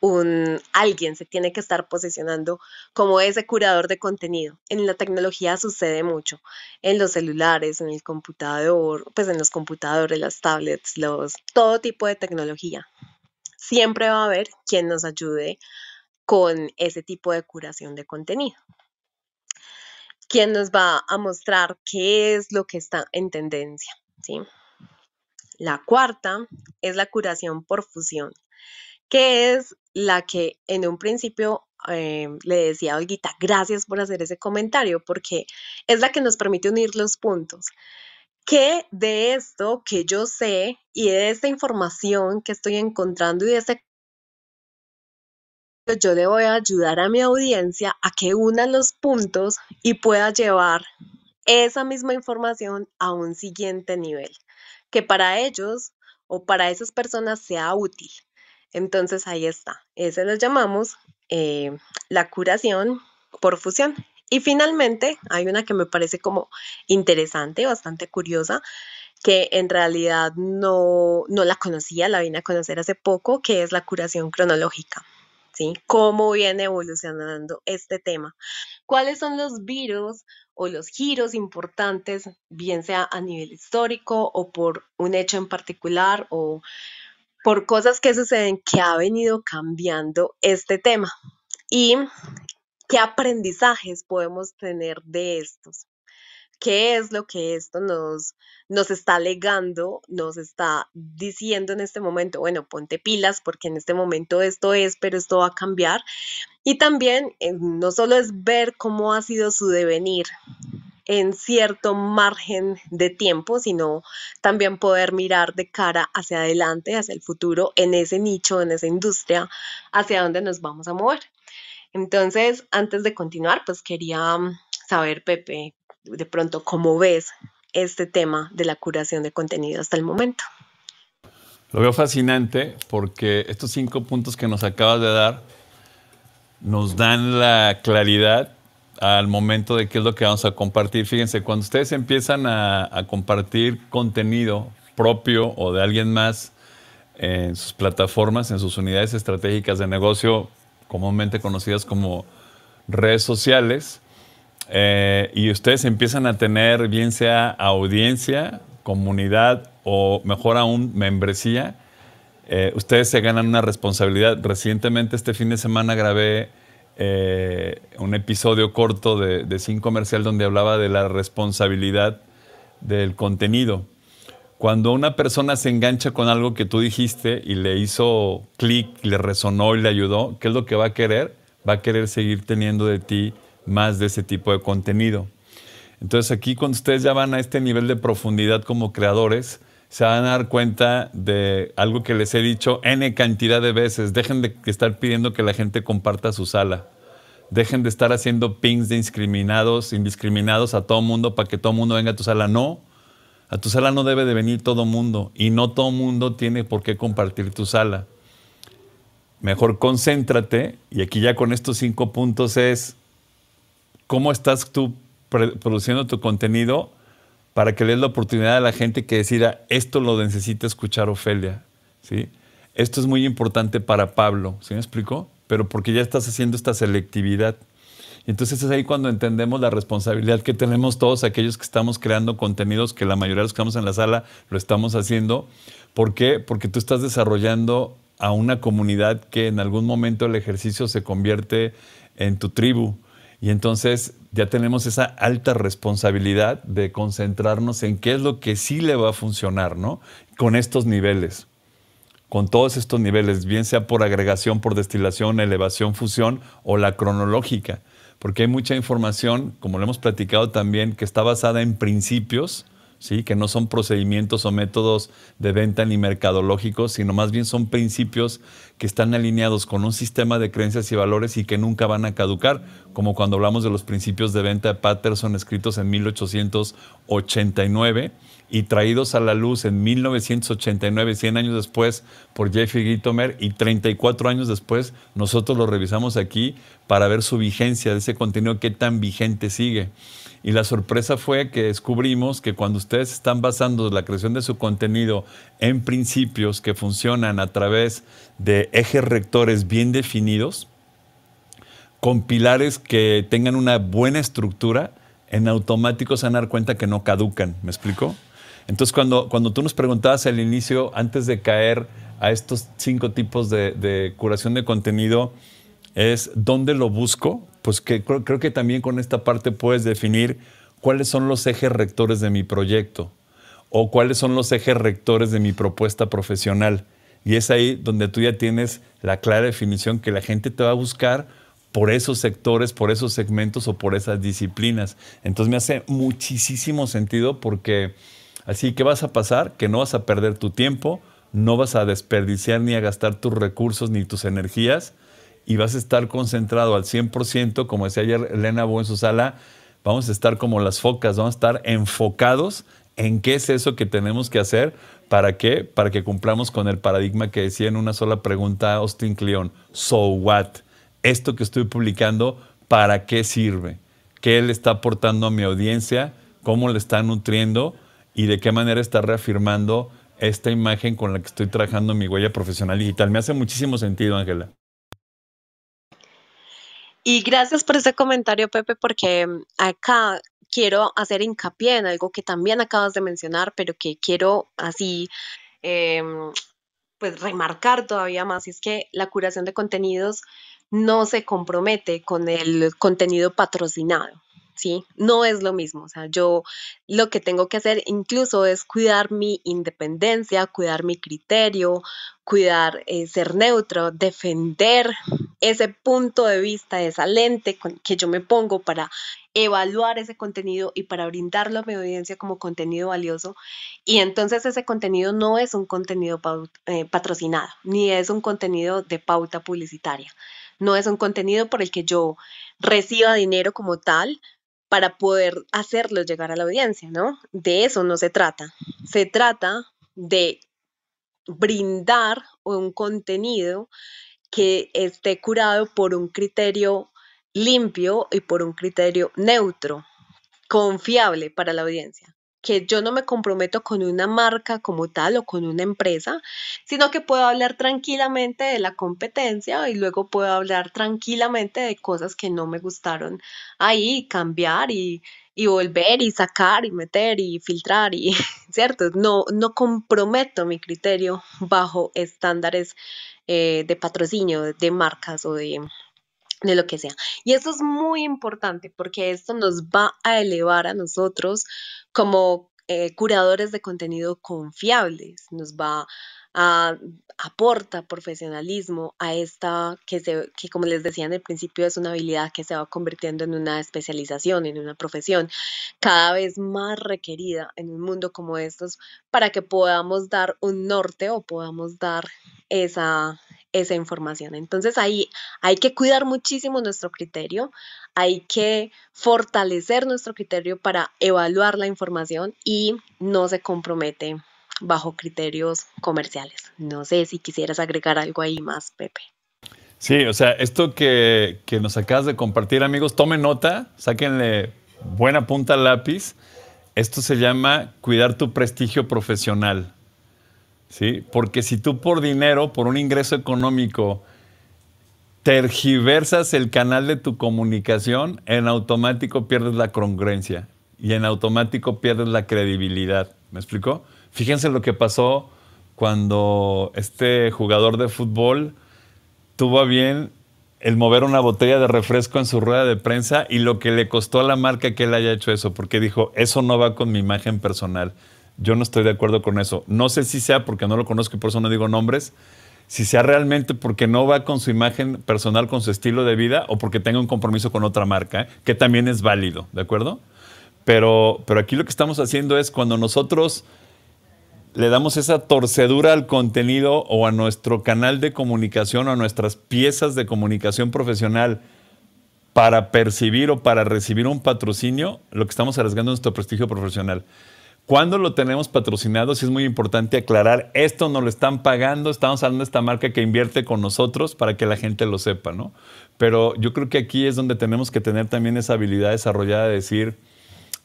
un alguien, se tiene que estar posicionando como ese curador de contenido. En la tecnología sucede mucho, en los celulares, en el computador, pues en los computadores, las tablets, los, todo tipo de tecnología siempre va a haber quien nos ayude con ese tipo de curación de contenido. Quien nos va a mostrar qué es lo que está en tendencia, ¿sí? La cuarta es la curación por fusión, que es la que en un principio eh, le decía a Olguita, gracias por hacer ese comentario, porque es la que nos permite unir los puntos que de esto que yo sé y de esta información que estoy encontrando y de este yo le voy a ayudar a mi audiencia a que una los puntos y pueda llevar esa misma información a un siguiente nivel, que para ellos o para esas personas sea útil. Entonces ahí está, eso lo llamamos eh, la curación por fusión y finalmente, hay una que me parece como interesante, bastante curiosa, que en realidad no, la conocía, la vine a conocer hace poco, que es la curación cronológica. ¿Sí? ¿Cómo viene evolucionando este tema? ¿Cuáles son los virus o los giros importantes, bien sea a nivel histórico o por un hecho en particular o por cosas que suceden que ha venido cambiando este tema? Y ¿Qué aprendizajes podemos tener de estos? ¿Qué es lo que esto nos, nos está legando, nos está diciendo en este momento? Bueno, ponte pilas porque en este momento esto es, pero esto va a cambiar. Y también eh, no solo es ver cómo ha sido su devenir, en cierto margen de tiempo, sino también poder mirar de cara hacia adelante, hacia el futuro, en ese nicho, en esa industria, hacia dónde nos vamos a mover. Entonces, antes de continuar, pues quería mm, saber, Pepe, de pronto, ¿cómo ves este tema de la curación de contenido hasta el momento? Lo veo fascinante porque estos cinco puntos que nos acabas de dar nos dan la claridad al momento de qué es lo que vamos a compartir. Fíjense, cuando ustedes empiezan a, a compartir contenido propio o de alguien más en sus plataformas, en sus unidades estratégicas de negocio, comúnmente conocidas como redes sociales, eh, y ustedes empiezan a tener, bien sea audiencia, comunidad o mejor aún, membresía, eh, ustedes se ganan una responsabilidad. Recientemente, este fin de semana, grabé eh, un episodio corto de, de Sin Comercial donde hablaba de la responsabilidad del contenido. Cuando una persona se engancha con algo que tú dijiste y le hizo clic, le resonó y le ayudó, ¿qué es lo que va a querer? Va a querer seguir teniendo de ti más de ese tipo de contenido. Entonces aquí cuando ustedes ya van a este nivel de profundidad como creadores, se van a dar cuenta de algo que les he dicho n cantidad de veces. Dejen de estar pidiendo que la gente comparta su sala. Dejen de estar haciendo pings de indiscriminados, indiscriminados a todo mundo para que todo mundo venga a tu sala. No, a tu sala no debe de venir todo mundo y no todo mundo tiene por qué compartir tu sala. Mejor concéntrate y aquí ya con estos cinco puntos es cómo estás tú produciendo tu contenido para que le des la oportunidad a la gente que decida esto lo necesita escuchar Ofelia, ¿sí? Esto es muy importante para Pablo, ¿sí me explico? Pero porque ya estás haciendo esta selectividad. Entonces es ahí cuando entendemos la responsabilidad que tenemos todos aquellos que estamos creando contenidos, que la mayoría de los que estamos en la sala lo estamos haciendo. ¿Por qué? Porque tú estás desarrollando a una comunidad que en algún momento el ejercicio se convierte en tu tribu. Y entonces ya tenemos esa alta responsabilidad de concentrarnos en qué es lo que sí le va a funcionar, ¿no? Con estos niveles, con todos estos niveles, bien sea por agregación, por destilación, elevación, fusión o la cronológica porque hay mucha información, como lo hemos platicado también, que está basada en principios, ¿sí? que no son procedimientos o métodos de venta ni mercadológicos, sino más bien son principios que están alineados con un sistema de creencias y valores y que nunca van a caducar, como cuando hablamos de los principios de venta de Patterson escritos en 1889 y traídos a la luz en 1989, 100 años después, por Jeffrey Gitomer, y 34 años después, nosotros lo revisamos aquí para ver su vigencia de ese contenido, qué tan vigente sigue. Y la sorpresa fue que descubrimos que cuando ustedes están basando la creación de su contenido en principios que funcionan a través de ejes rectores bien definidos, con pilares que tengan una buena estructura, en automático se van a dar cuenta que no caducan. ¿Me explico? Entonces, cuando, cuando tú nos preguntabas al inicio, antes de caer a estos cinco tipos de, curación de contenido, es dónde lo busco, pues que creo que también con esta parte puedes definir cuáles son los ejes rectores de mi proyecto o cuáles son los ejes rectores de mi propuesta profesional. Y es ahí donde tú ya tienes la clara definición que la gente te va a buscar por esos sectores, por esos segmentos o por esas disciplinas. Entonces me hace muchísimo sentido porque Así que vas a pasar, que no vas a perder tu tiempo, no vas a desperdiciar ni a gastar tus recursos ni tus energías y vas a estar concentrado al 100%, como decía ayer Elena Bo en su sala, vamos a estar como las focas, vamos a estar enfocados en qué es eso que tenemos que hacer, para qué, para que cumplamos con el paradigma que decía en una sola pregunta Austin Kleon, so what, esto que estoy publicando, ¿para qué sirve? ¿Qué le está aportando a mi audiencia? ¿Cómo le está nutriendo? y de qué manera está reafirmando esta imagen con la que estoy trabajando mi huella profesional digital. Me hace muchísimo sentido, Ángela. Y gracias por ese comentario, Pepe, porque mm, acá quiero hacer hincapié en algo que también acabas de mencionar, pero que quiero así em, pues remarcar todavía más, y es que la curación de contenidos no se compromete con el contenido patrocinado. ¿sí? No es lo mismo, o sea, yo lo que tengo que hacer incluso es cuidar mi independencia, cuidar mi criterio, cuidar eh, ser neutro, defender ese punto de vista, esa lente que yo me pongo para evaluar ese contenido y para brindarlo a mi audiencia como contenido valioso. Y entonces ese contenido no es un contenido eh, patrocinado, ni es un contenido de pauta publicitaria, no es un contenido por el que yo reciba dinero como tal, para poder hacerlo llegar a la audiencia, ¿no? De eso no se trata. Se trata de brindar un contenido que esté curado por un criterio limpio y por un criterio neutro, confiable para la audiencia que yo no me comprometo con una marca como tal o con una empresa, sino que puedo hablar tranquilamente de la competencia y luego puedo hablar tranquilamente de cosas que no me gustaron ahí, cambiar y, volver y sacar y meter y filtrar y, ¿cierto? No, no comprometo mi criterio bajo estándares eh, de patrocinio de marcas o de, de lo que sea. Y eso es muy importante porque esto nos va a elevar a nosotros como eh, curadores de contenido confiables, nos va a aporta profesionalismo a esta que, se, que como les decía en el principio es una habilidad que se va convirtiendo en una especialización, en una profesión cada vez más requerida en un mundo como estos para que podamos dar un norte o podamos dar esa, esa información. Entonces ahí hay que cuidar muchísimo nuestro criterio, hay que fortalecer nuestro criterio para evaluar la información y no se compromete bajo criterios comerciales. No sé si quisieras agregar algo ahí más, Pepe. Sí, o sea, esto que, nos acabas de compartir, amigos, tome nota, sáquenle buena punta al lápiz. Esto se llama cuidar tu prestigio profesional. ¿sí? Porque si tú por dinero, por un ingreso económico, tergiversas el canal de tu comunicación, en automático pierdes la congruencia y en automático pierdes la credibilidad. ¿Me explicó? Fíjense lo que pasó cuando este jugador de fútbol tuvo bien el mover una botella de refresco en su rueda de prensa y lo que le costó a la marca que él haya hecho eso, porque dijo, eso no va con mi imagen personal. Yo no estoy de acuerdo con eso. No sé si sea porque no lo conozco y por eso no digo nombres, si sea realmente porque no va con su imagen personal, con su estilo de vida o porque tenga un compromiso con otra marca, ¿eh? que también es válido, ¿de acuerdo? Pero, pero aquí lo que estamos haciendo es cuando nosotros le damos esa torcedura al contenido o a nuestro canal de comunicación o a nuestras piezas de comunicación profesional para percibir o para recibir un patrocinio, lo que estamos arriesgando es nuestro prestigio profesional. Cuando lo tenemos patrocinado? Sí es muy importante aclarar, esto no lo están pagando, estamos hablando de esta marca que invierte con nosotros para que la gente lo sepa, ¿no? Pero yo creo que aquí es donde tenemos que tener también esa habilidad desarrollada de decir,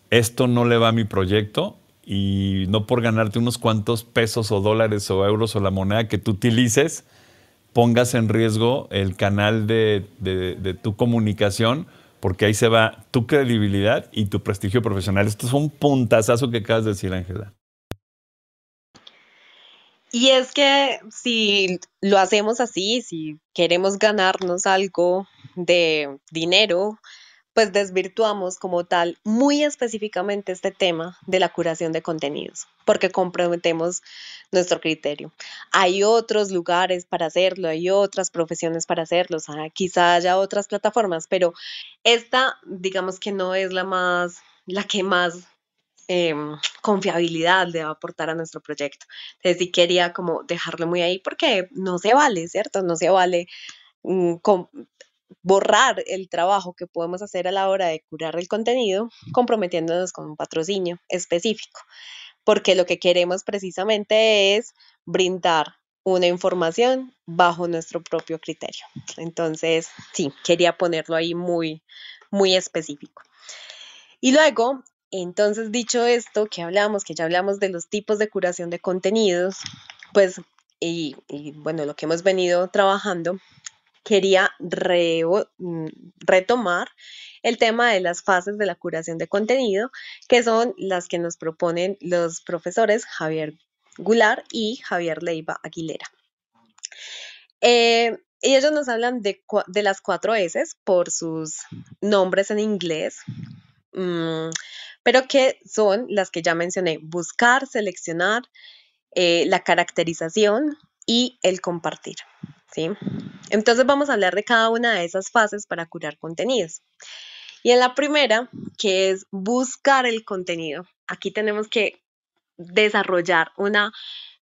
esto no le va a mi proyecto y no por ganarte unos cuantos pesos o dólares o euros o la moneda que tú utilices, pongas en riesgo el canal de, de tu comunicación porque ahí se va tu credibilidad y tu prestigio profesional. Esto es un puntazazo que acabas de decir, Ángela. Y es que si lo hacemos así, si queremos ganarnos algo de dinero, pues desvirtuamos como tal muy específicamente este tema de la curación de contenidos, porque comprometemos nuestro criterio. Hay otros lugares para hacerlo, hay otras profesiones para hacerlo, o quizá haya otras plataformas, pero esta, digamos que no es la más, la que más em, confiabilidad le va a aportar a nuestro proyecto. Entonces sí quería como dejarlo muy ahí porque no se vale, ¿cierto? No se vale mm, borrar el trabajo que podemos hacer a la hora de curar el contenido comprometiéndonos con un patrocinio específico porque lo que queremos precisamente es brindar una información bajo nuestro propio criterio. Entonces, sí, quería ponerlo ahí muy, muy específico. Y luego, entonces, dicho esto, que hablamos, que ya hablamos de los tipos de curación de contenidos, pues, y, bueno, lo que hemos venido trabajando, quería mm, retomar el tema de las fases de la curación de contenido, que son las que nos proponen los profesores Javier Gular y Javier Leiva Aguilera. Eh, y ellos nos hablan de, las cuatro S por sus nombres en inglés, mm, pero que son las que ya mencioné, buscar, seleccionar, eh, la caracterización y el compartir. ¿sí? Entonces vamos a hablar de cada una de esas fases para curar contenidos. Y en la primera, que es buscar el contenido. Aquí tenemos que desarrollar una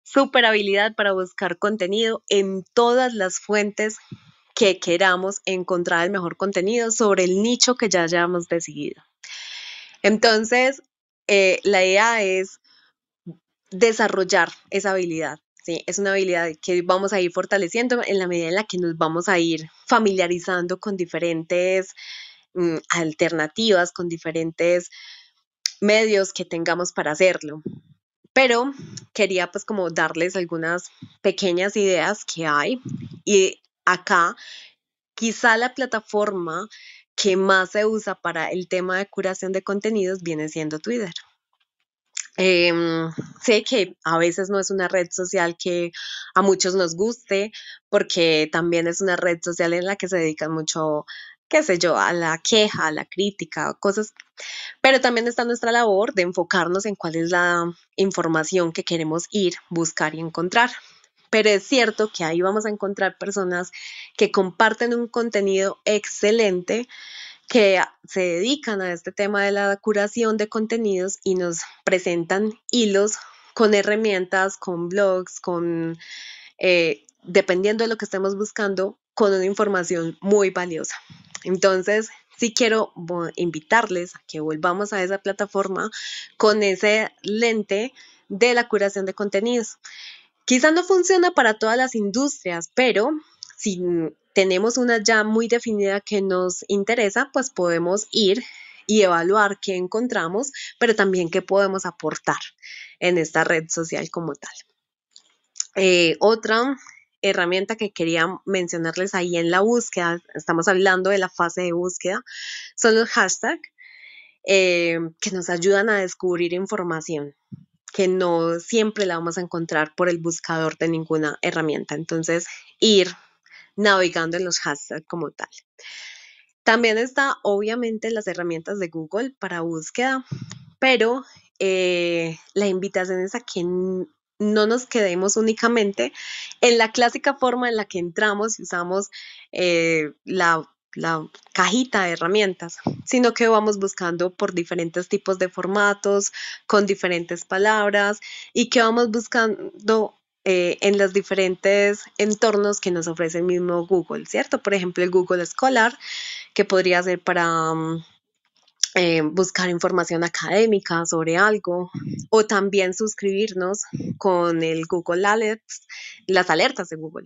super habilidad para buscar contenido en todas las fuentes que queramos encontrar el mejor contenido sobre el nicho que ya hayamos decidido. Entonces, eh, la idea es desarrollar esa habilidad. ¿sí? Es una habilidad que vamos a ir fortaleciendo en la medida en la que nos vamos a ir familiarizando con diferentes Mm, alternativas, con diferentes medios que tengamos para hacerlo. Pero quería pues como darles algunas pequeñas ideas que hay y acá quizá la plataforma que más se usa para el tema de curación de contenidos viene siendo Twitter. Em, sé que a veces no es una red social que a muchos nos guste, porque también es una red social en la que se dedican mucho qué sé yo, a la queja, a la crítica, cosas. Pero también está nuestra labor de enfocarnos en cuál es la información que queremos ir, buscar y encontrar. Pero es cierto que ahí vamos a encontrar personas que comparten un contenido excelente, que se dedican a este tema de la curación de contenidos y nos presentan hilos con herramientas, con blogs, con, eh, dependiendo de lo que estemos buscando, con una información muy valiosa. Entonces, sí quiero invitarles a que volvamos a esa plataforma con ese lente de la curación de contenidos. Quizá no funciona para todas las industrias, pero si tenemos una ya muy definida que nos interesa, pues podemos ir y evaluar qué encontramos, pero también qué podemos aportar en esta red social como tal. Eh, otra herramienta que quería mencionarles ahí en la búsqueda, estamos hablando de la fase de búsqueda, son los hashtags eh, que nos ayudan a descubrir información que no siempre la vamos a encontrar por el buscador de ninguna herramienta. Entonces, ir navegando en los hashtags como tal. También está obviamente las herramientas de Google para búsqueda, pero eh, la invitación es a que no nos quedemos únicamente en la clásica forma en la que entramos y usamos eh, la, cajita de herramientas, sino que vamos buscando por diferentes tipos de formatos, con diferentes palabras y que vamos buscando eh, en los diferentes entornos que nos ofrece el mismo Google, ¿cierto? Por ejemplo, el Google Scholar, que podría ser para mm, eh, buscar información académica sobre algo o también suscribirnos con el Google Alerts, las alertas de Google,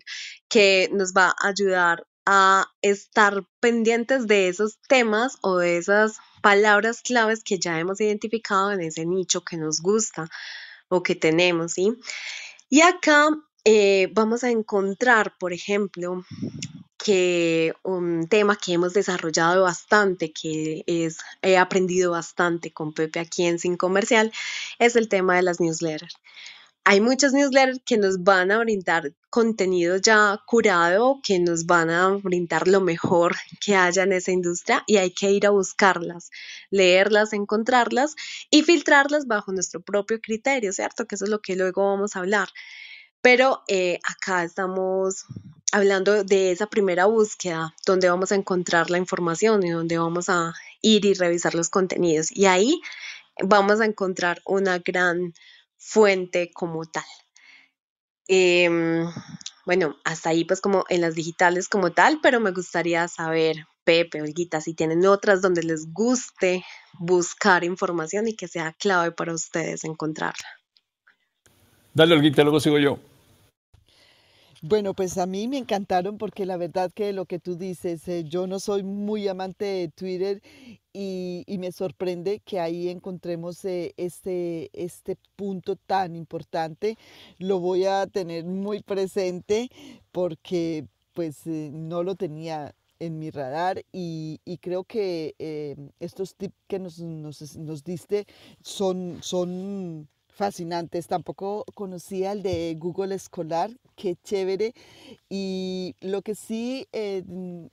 que nos va a ayudar a estar pendientes de esos temas o de esas palabras claves que ya hemos identificado en ese nicho que nos gusta o que tenemos, ¿sí? Y acá eh, vamos a encontrar, por ejemplo, que un tema que hemos desarrollado bastante, que es, he aprendido bastante con Pepe aquí en Sin Comercial, es el tema de las newsletters. Hay muchas newsletters que nos van a brindar contenido ya curado, que nos van a brindar lo mejor que haya en esa industria y hay que ir a buscarlas, leerlas, encontrarlas y filtrarlas bajo nuestro propio criterio, ¿cierto? Que eso es lo que luego vamos a hablar pero eh, acá estamos hablando de esa primera búsqueda, donde vamos a encontrar la información y donde vamos a ir y revisar los contenidos. Y ahí vamos a encontrar una gran fuente como tal. Em, bueno, hasta ahí pues como en las digitales como tal, pero me gustaría saber, Pepe, Olguita, si tienen otras donde les guste buscar información y que sea clave para ustedes encontrarla. Dale, Olguita, luego sigo yo. Bueno, pues a mí me encantaron porque la verdad que lo que tú dices, eh, yo no soy muy amante de Twitter y, me sorprende que ahí encontremos eh, este, este punto tan importante. Lo voy a tener muy presente porque pues eh, no lo tenía en mi radar y, creo que estos tips que nos, diste son, son fascinantes. Tampoco conocía el de Google Escolar, qué chévere. Y lo que sí eh,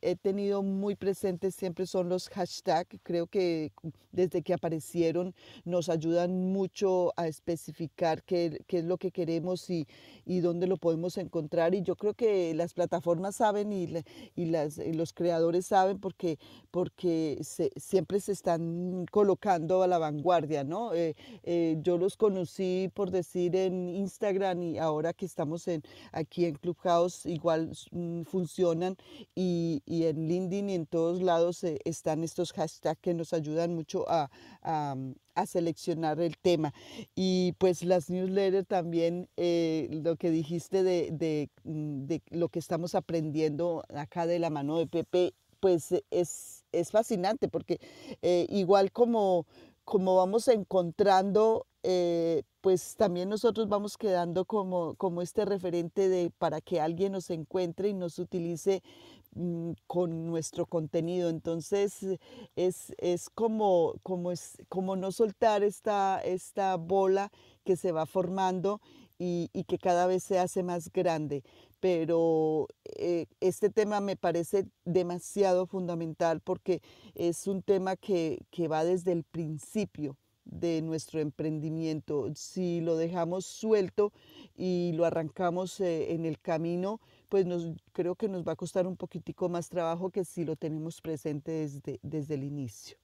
he tenido muy presente siempre son los hashtags. Creo que desde que aparecieron nos ayudan mucho a especificar qué, es lo que queremos y, y, dónde lo podemos encontrar. Y yo creo que las plataformas saben y, y, las, los creadores saben porque, porque siempre se están colocando a la vanguardia, ¿no? Eh, eh, yo los conocí Sí, por decir, en Instagram y ahora que estamos en, aquí en Clubhouse, igual mm, funcionan y, en LinkedIn y en todos lados eh, están estos hashtags que nos ayudan mucho mm, a, seleccionar el tema. Y pues las newsletters también, eh, lo que dijiste mm, de, lo que estamos aprendiendo acá de la mano de Pepe, pues es es fascinante porque eh, igual como, como vamos encontrando, eh, pues también nosotros vamos quedando como, como este referente de para que alguien nos encuentre y nos utilice mm, con nuestro contenido. Entonces es, es, como, como como no soltar esta, esta bola que se va formando y, y que cada vez se hace más grande pero eh, este tema me parece demasiado fundamental porque es un tema que, va desde el principio de nuestro emprendimiento. Si lo dejamos suelto y lo arrancamos eh, en el camino, pues nos, creo que nos va a costar un poquitico más trabajo que si lo tenemos presente desde, desde el inicio.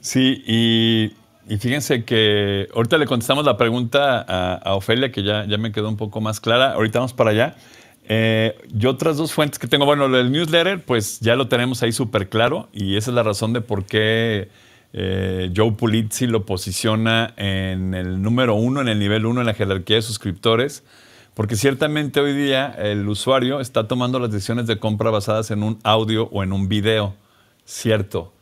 Sí, y y fíjense que ahorita le contestamos la pregunta a, Ofelia, que ya, ya me quedó un poco más clara. Ahorita vamos para allá. Yo, eh, y otras dos fuentes que tengo, bueno, el newsletter, pues ya lo tenemos ahí súper claro y esa es la razón de por qué eh, Joe Pulizzi lo posiciona en el número uno, en el nivel uno en la jerarquía de suscriptores, porque ciertamente hoy día el usuario está tomando las decisiones de compra basadas en un audio o en un video, cierto,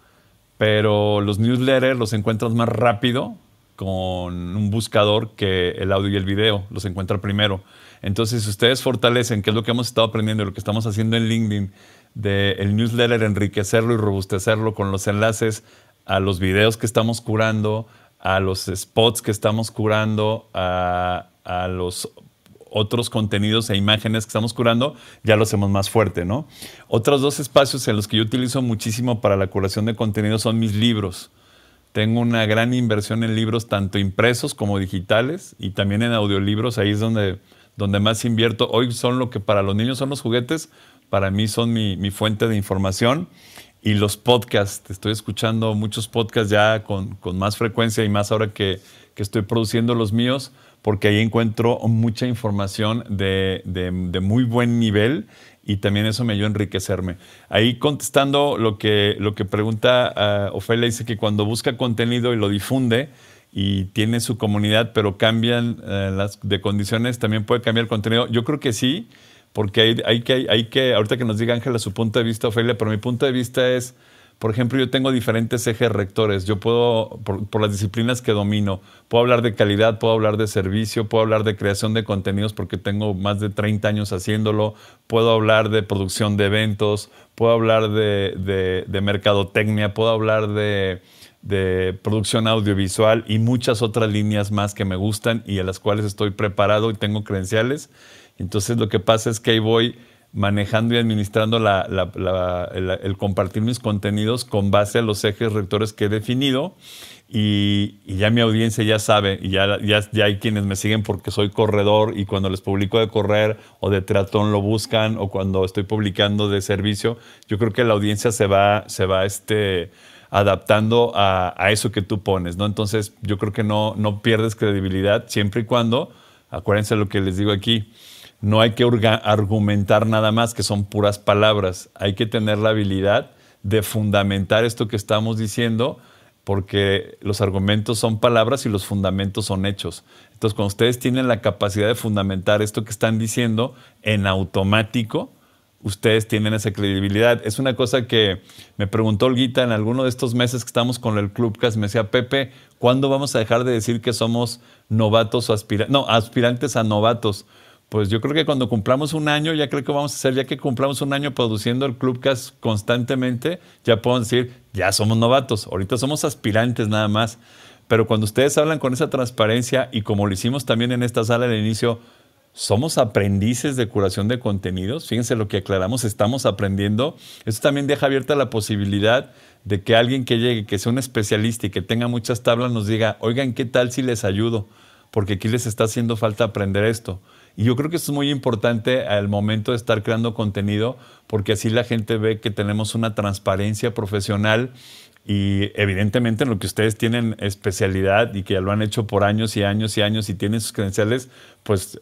pero los newsletters los encuentras más rápido con un buscador que el audio y el video, los encuentra primero. Entonces, si ustedes fortalecen, que es lo que hemos estado aprendiendo, y lo que estamos haciendo en LinkedIn, del newsletter, enriquecerlo y robustecerlo con los enlaces a los videos que estamos curando, a los spots que estamos curando, a, a los otros contenidos e imágenes que estamos curando, ya lo hacemos más fuerte, ¿no? Otros dos espacios en los que yo utilizo muchísimo para la curación de contenidos son mis libros. Tengo una gran inversión en libros, tanto impresos como digitales, y también en audiolibros, ahí es donde, donde más invierto. Hoy son lo que para los niños son los juguetes, para mí son mi, fuente de información. Y los podcasts, estoy escuchando muchos podcasts ya con, más frecuencia y más ahora que estoy produciendo los míos porque ahí encuentro mucha información de, muy buen nivel y también eso me ayudó a enriquecerme. Ahí contestando lo que, lo que pregunta ah, Ofelia, dice que cuando busca contenido y lo difunde y tiene su comunidad, pero cambian eh, las de condiciones, también puede cambiar el contenido. Yo creo que sí, porque hay, que, hay que, ahorita que nos diga Ángela su punto de vista, Ofelia, pero mi punto de vista es por ejemplo, yo tengo diferentes ejes rectores. Yo puedo, por, las disciplinas que domino, puedo hablar de calidad, puedo hablar de servicio, puedo hablar de creación de contenidos porque tengo más de 30 años haciéndolo, puedo hablar de producción de eventos, puedo hablar de, mercadotecnia, puedo hablar de, de producción audiovisual y muchas otras líneas más que me gustan y a las cuales estoy preparado y tengo credenciales. Entonces lo que pasa es que ahí voy manejando y administrando el, compartir mis contenidos con base a los ejes rectores que he definido. Y, ya mi audiencia ya sabe, y ya, ya, hay quienes me siguen porque soy corredor y cuando les publico de correr o de tratón lo buscan o cuando estoy publicando de servicio, yo creo que la audiencia se va, se va este, adaptando a, eso que tú pones, ¿no? Entonces yo creo que no, no pierdes credibilidad siempre y cuando, acuérdense lo que les digo aquí, no hay que argumentar nada más que son puras palabras. Hay que tener la habilidad de fundamentar esto que estamos diciendo porque los argumentos son palabras y los fundamentos son hechos. Entonces, cuando ustedes tienen la capacidad de fundamentar esto que están diciendo en automático, ustedes tienen esa credibilidad. Es una cosa que me preguntó guita en alguno de estos meses que estamos con el Clubcast, me decía, Pepe, ¿cuándo vamos a dejar de decir que somos novatos o aspirantes? No, aspirantes a novatos pues yo creo que cuando cumplamos un año, ya creo que vamos a hacer, ya que cumplamos un año produciendo el Clubcast constantemente, ya puedo decir, ya somos novatos, ahorita somos aspirantes nada más. Pero cuando ustedes hablan con esa transparencia y como lo hicimos también en esta sala al inicio, somos aprendices de curación de contenidos, fíjense lo que aclaramos, estamos aprendiendo. Eso también deja abierta la posibilidad de que alguien que llegue, que sea un especialista y que tenga muchas tablas, nos diga, oigan, ¿qué tal si les ayudo? porque aquí les está haciendo falta aprender esto. Y yo creo que esto es muy importante al momento de estar creando contenido, porque así la gente ve que tenemos una transparencia profesional y evidentemente en lo que ustedes tienen especialidad y que ya lo han hecho por años y años y años y tienen sus credenciales, pues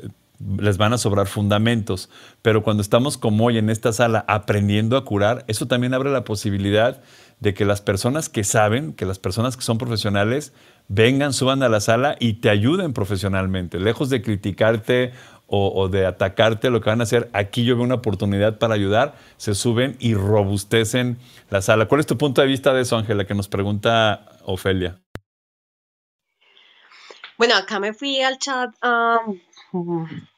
les van a sobrar fundamentos. Pero cuando estamos como hoy en esta sala aprendiendo a curar, eso también abre la posibilidad de que las personas que saben, que las personas que son profesionales, vengan, suban a la sala y te ayuden profesionalmente, lejos de criticarte o, de atacarte, lo que van a hacer, aquí yo veo una oportunidad para ayudar, se suben y robustecen la sala. ¿Cuál es tu punto de vista de eso, Ángela, que nos pregunta Ofelia? Bueno, acá me fui al chat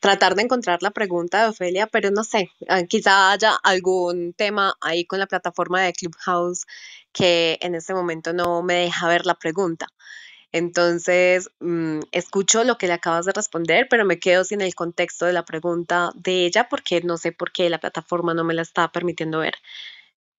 tratar de encontrar la pregunta de Ofelia, pero no sé, ah, quizá haya algún tema ahí con la plataforma de Clubhouse que en este momento no me deja ver la pregunta. Entonces, mm, escucho lo que le acabas de responder, pero me quedo sin el contexto de la pregunta de ella porque no sé por qué la plataforma no me la está permitiendo ver.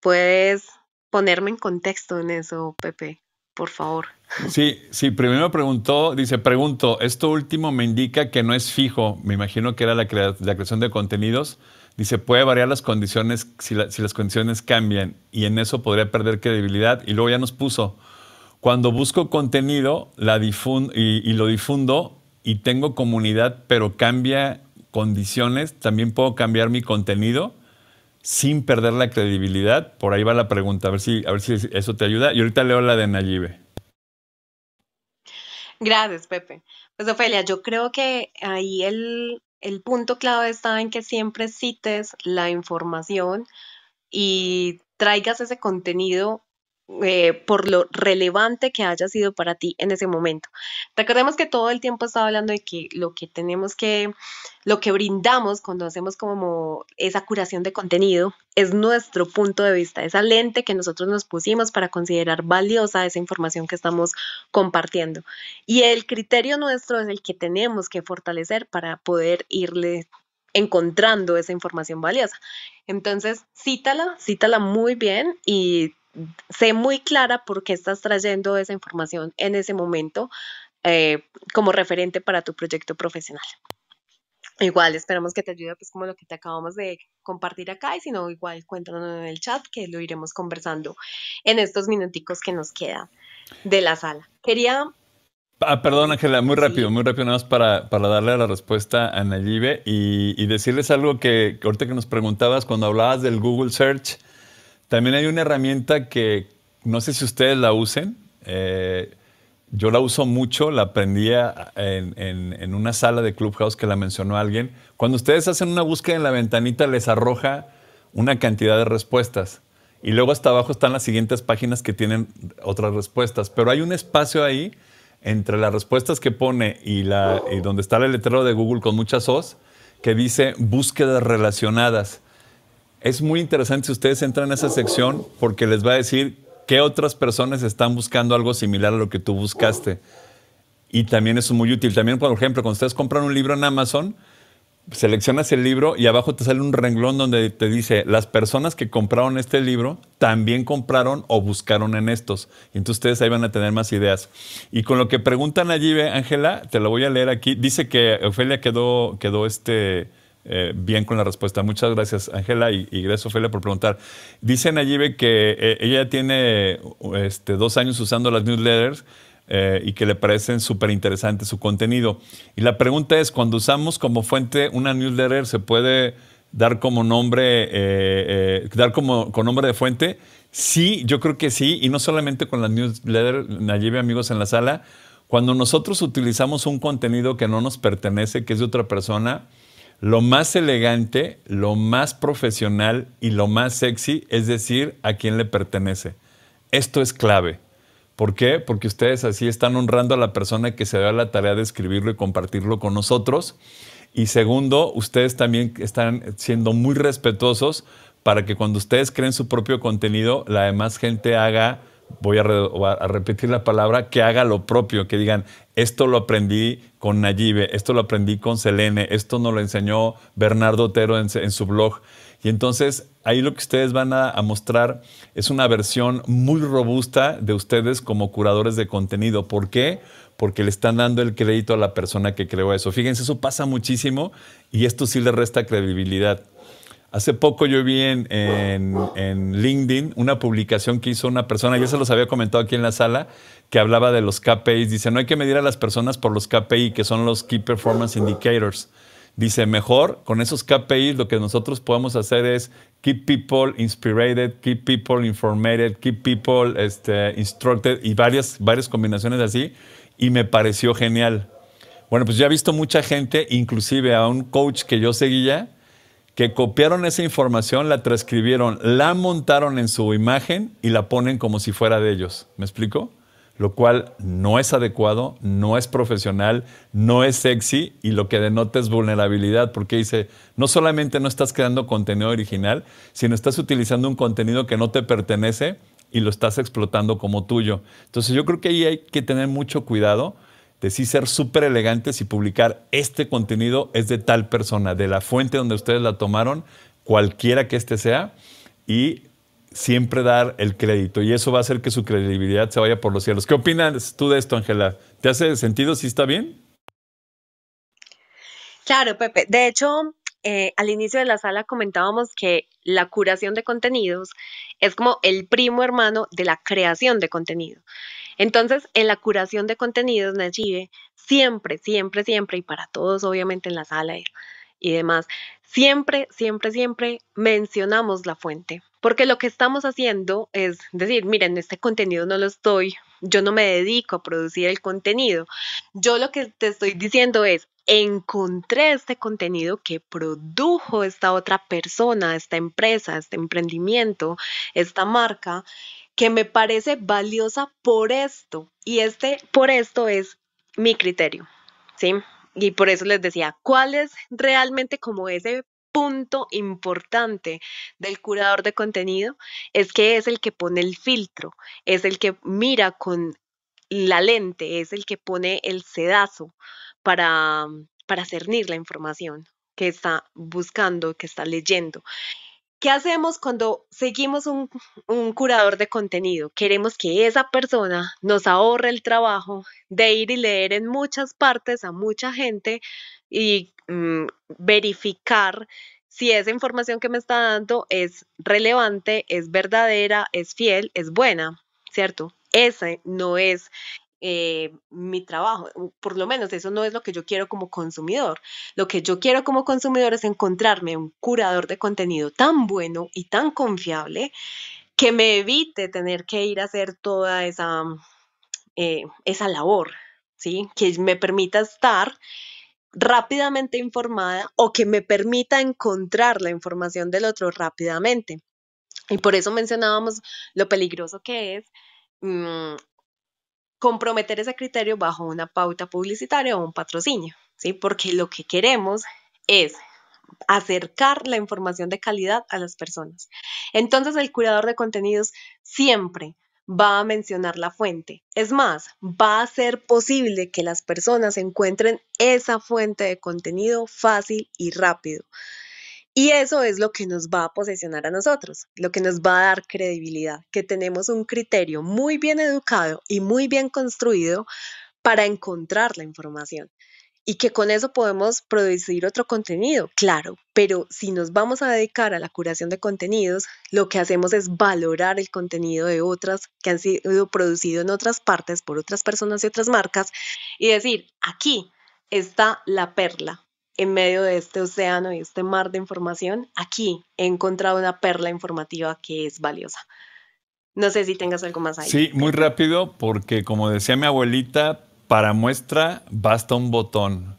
¿Puedes ponerme en contexto en eso, Pepe? por favor. Sí, sí, primero preguntó, dice, pregunto, esto último me indica que no es fijo, me imagino que era la, creación de contenidos, dice, puede variar las condiciones si, las condiciones cambian y en eso podría perder credibilidad y luego ya nos puso, cuando busco contenido y, y lo difundo y tengo comunidad, pero cambia condiciones, también puedo cambiar mi contenido sin perder la credibilidad? Por ahí va la pregunta, a ver si, a ver si eso te ayuda. Y ahorita leo la de Nayibe. Gracias, Pepe. Pues Ofelia, yo creo que ahí el punto clave está en que siempre cites la información y traigas ese contenido eh, por lo relevante que haya sido para ti en ese momento. Recordemos que todo el tiempo estaba hablando de que lo que tenemos que, lo que brindamos cuando hacemos como esa curación de contenido es nuestro punto de vista, esa lente que nosotros nos pusimos para considerar valiosa esa información que estamos compartiendo. Y el criterio nuestro es el que tenemos que fortalecer para poder irle encontrando esa información valiosa. Entonces, cítala, cítala muy bien y sé muy clara por qué estás trayendo esa información en ese momento eh, como referente para tu proyecto profesional. Igual esperamos que te ayude pues como lo que te acabamos de compartir acá y si no igual cuéntanos en el chat que lo iremos conversando en estos minuticos que nos quedan de la sala. Quería Ah, perdón, Ángela, muy rápido, muy rápido, nada más para, para darle la respuesta a Nayibe y, y, decirles algo que ahorita que nos preguntabas cuando hablabas del Google Search, también hay una herramienta que no sé si ustedes la usen. Eh, yo la uso mucho, la aprendí en, una sala de Clubhouse que la mencionó alguien. Cuando ustedes hacen una búsqueda en la ventanita, les arroja una cantidad de respuestas. Y luego hasta abajo están las siguientes páginas que tienen otras respuestas. Pero hay un espacio ahí entre las respuestas que pone y, la, y donde está el letrero de Google con muchas O's que dice búsquedas relacionadas. Es muy interesante si ustedes entran a esa sección porque les va a decir qué otras personas están buscando algo similar a lo que tú buscaste. Y también es muy útil. También, por ejemplo, cuando ustedes compran un libro en Amazon, seleccionas el libro y abajo te sale un renglón donde te dice las personas que compraron este libro también compraron o buscaron en estos. Y entonces ustedes ahí van a tener más ideas. Y con lo que preguntan allí, Ángela, te lo voy a leer aquí. Dice que Ofelia quedó, quedó este, eh, bien con la respuesta. Muchas gracias, Ángela, y, gracias, Ofelia, por preguntar. Dice Nayibe que eh, ella tiene este, dos años usando las newsletters eh, y que le parecen súper interesantes su contenido. Y la pregunta es, cuando usamos como fuente una newsletter, ¿se puede dar como nombre, dar como con nombre de fuente? Sí, yo creo que sí, y no solamente con las newsletters, Nayibe, amigos en la sala, cuando nosotros utilizamos un contenido que no nos pertenece, que es de otra persona, lo más elegante, lo más profesional y lo más sexy, es decir, a quién le pertenece. Esto es clave. ¿Por qué? Porque ustedes así están honrando a la persona que se da la tarea de escribirlo y compartirlo con nosotros. Y segundo, ustedes también están siendo muy respetuosos para que cuando ustedes creen su propio contenido, la demás gente haga voy a, repetir la palabra, que haga lo propio, que digan, esto lo aprendí con Nayibe, esto lo aprendí con Selene, esto nos lo enseñó Bernardo Otero en, su blog. Y entonces ahí lo que ustedes van a, mostrar es una versión muy robusta de ustedes como curadores de contenido. ¿Por qué? Porque le están dando el crédito a la persona que creó eso. Fíjense, eso pasa muchísimo y esto sí le resta credibilidad. Hace poco yo vi en, LinkedIn una publicación que hizo una persona, yo se los había comentado aquí en la sala, que hablaba de los KPIs. Dice, no hay que medir a las personas por los KPI, que son los Key Performance Indicators. Dice, mejor con esos KPIs lo que nosotros podemos hacer es keep people inspired, keep people informed, keep people este, instructed y varias, varias combinaciones así. Y me pareció genial. Bueno, pues ya he visto mucha gente, inclusive a un coach que yo seguía, que copiaron esa información, la transcribieron, la montaron en su imagen y la ponen como si fuera de ellos. ¿Me explico? Lo cual no es adecuado, no es profesional, no es sexy y lo que denota es vulnerabilidad, porque dice, no solamente no estás creando contenido original, sino estás utilizando un contenido que no te pertenece y lo estás explotando como tuyo. Entonces yo creo que ahí hay que tener mucho cuidado de sí ser súper elegantes y publicar este contenido es de tal persona, de la fuente donde ustedes la tomaron, cualquiera que este sea, y siempre dar el crédito. Y eso va a hacer que su credibilidad se vaya por los cielos. ¿Qué opinas tú de esto, Ángela? ¿Te hace sentido? si está bien? Claro, Pepe. De hecho, eh, al inicio de la sala comentábamos que la curación de contenidos es como el primo hermano de la creación de contenido. Entonces, en la curación de contenidos, Nachive, siempre, siempre, siempre, y para todos, obviamente, en la sala y, y demás, siempre, siempre, siempre mencionamos la fuente. Porque lo que estamos haciendo es decir, miren, este contenido no lo estoy, yo no me dedico a producir el contenido. Yo lo que te estoy diciendo es, encontré este contenido que produjo esta otra persona, esta empresa, este emprendimiento, esta marca, que me parece valiosa por esto. Y este por esto es mi criterio, ¿sí? Y por eso les decía, ¿cuál es realmente como ese punto importante del curador de contenido? Es que es el que pone el filtro, es el que mira con la lente, es el que pone el sedazo para, para cernir la información que está buscando, que está leyendo. ¿Qué hacemos cuando seguimos un, curador de contenido? Queremos que esa persona nos ahorre el trabajo de ir y leer en muchas partes a mucha gente y mm, verificar si esa información que me está dando es relevante, es verdadera, es fiel, es buena, ¿cierto? Ese no es eh, mi trabajo, por lo menos eso no es lo que yo quiero como consumidor. Lo que yo quiero como consumidor es encontrarme un curador de contenido tan bueno y tan confiable que me evite tener que ir a hacer toda esa, mm, eh, esa labor, ¿sí? Que me permita estar rápidamente informada o que me permita encontrar la información del otro rápidamente. Y por eso mencionábamos lo peligroso que es mm, comprometer ese criterio bajo una pauta publicitaria o un patrocinio, ¿sí? Porque lo que queremos es acercar la información de calidad a las personas. Entonces el curador de contenidos siempre va a mencionar la fuente. Es más, va a ser posible que las personas encuentren esa fuente de contenido fácil y rápido. Y eso es lo que nos va a posicionar a nosotros, lo que nos va a dar credibilidad, que tenemos un criterio muy bien educado y muy bien construido para encontrar la información y que con eso podemos producir otro contenido, claro, pero si nos vamos a dedicar a la curación de contenidos, lo que hacemos es valorar el contenido de otras que han sido producido en otras partes por otras personas y otras marcas y decir, aquí está la perla, en medio de este océano y este mar de información, aquí he encontrado una perla informativa que es valiosa. No sé si tengas algo más ahí. Sí, muy rápido, porque como decía mi abuelita, para muestra basta un botón.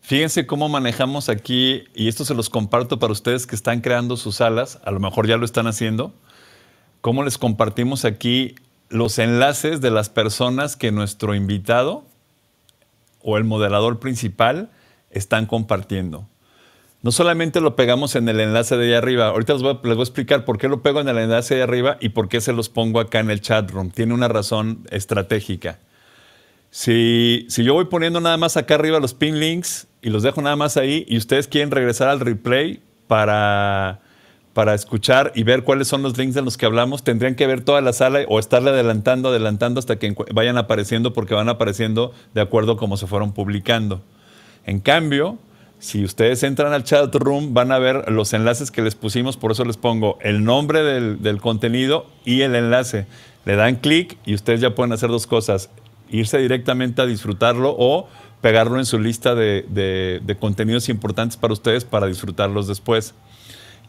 Fíjense cómo manejamos aquí, y esto se los comparto para ustedes que están creando sus alas, a lo mejor ya lo están haciendo, cómo les compartimos aquí los enlaces de las personas que nuestro invitado o el moderador principal están compartiendo. No solamente lo pegamos en el enlace de allá arriba, ahorita les voy, a, explicar por qué lo pego en el enlace de allá arriba y por qué se los pongo acá en el chat room. Tiene una razón estratégica. Si, yo voy poniendo nada más acá arriba los pin links y los dejo nada más ahí y ustedes quieren regresar al replay para, para escuchar y ver cuáles son los links de los que hablamos, tendrían que ver toda la sala o estarle adelantando, adelantando hasta que vayan apareciendo porque van apareciendo de acuerdo como se fueron publicando. En cambio, si ustedes entran al chat room, van a ver los enlaces que les pusimos, por eso les pongo el nombre del, contenido y el enlace. Le dan clic y ustedes ya pueden hacer dos cosas, irse directamente a disfrutarlo o pegarlo en su lista de contenidos importantes para ustedes para disfrutarlos después.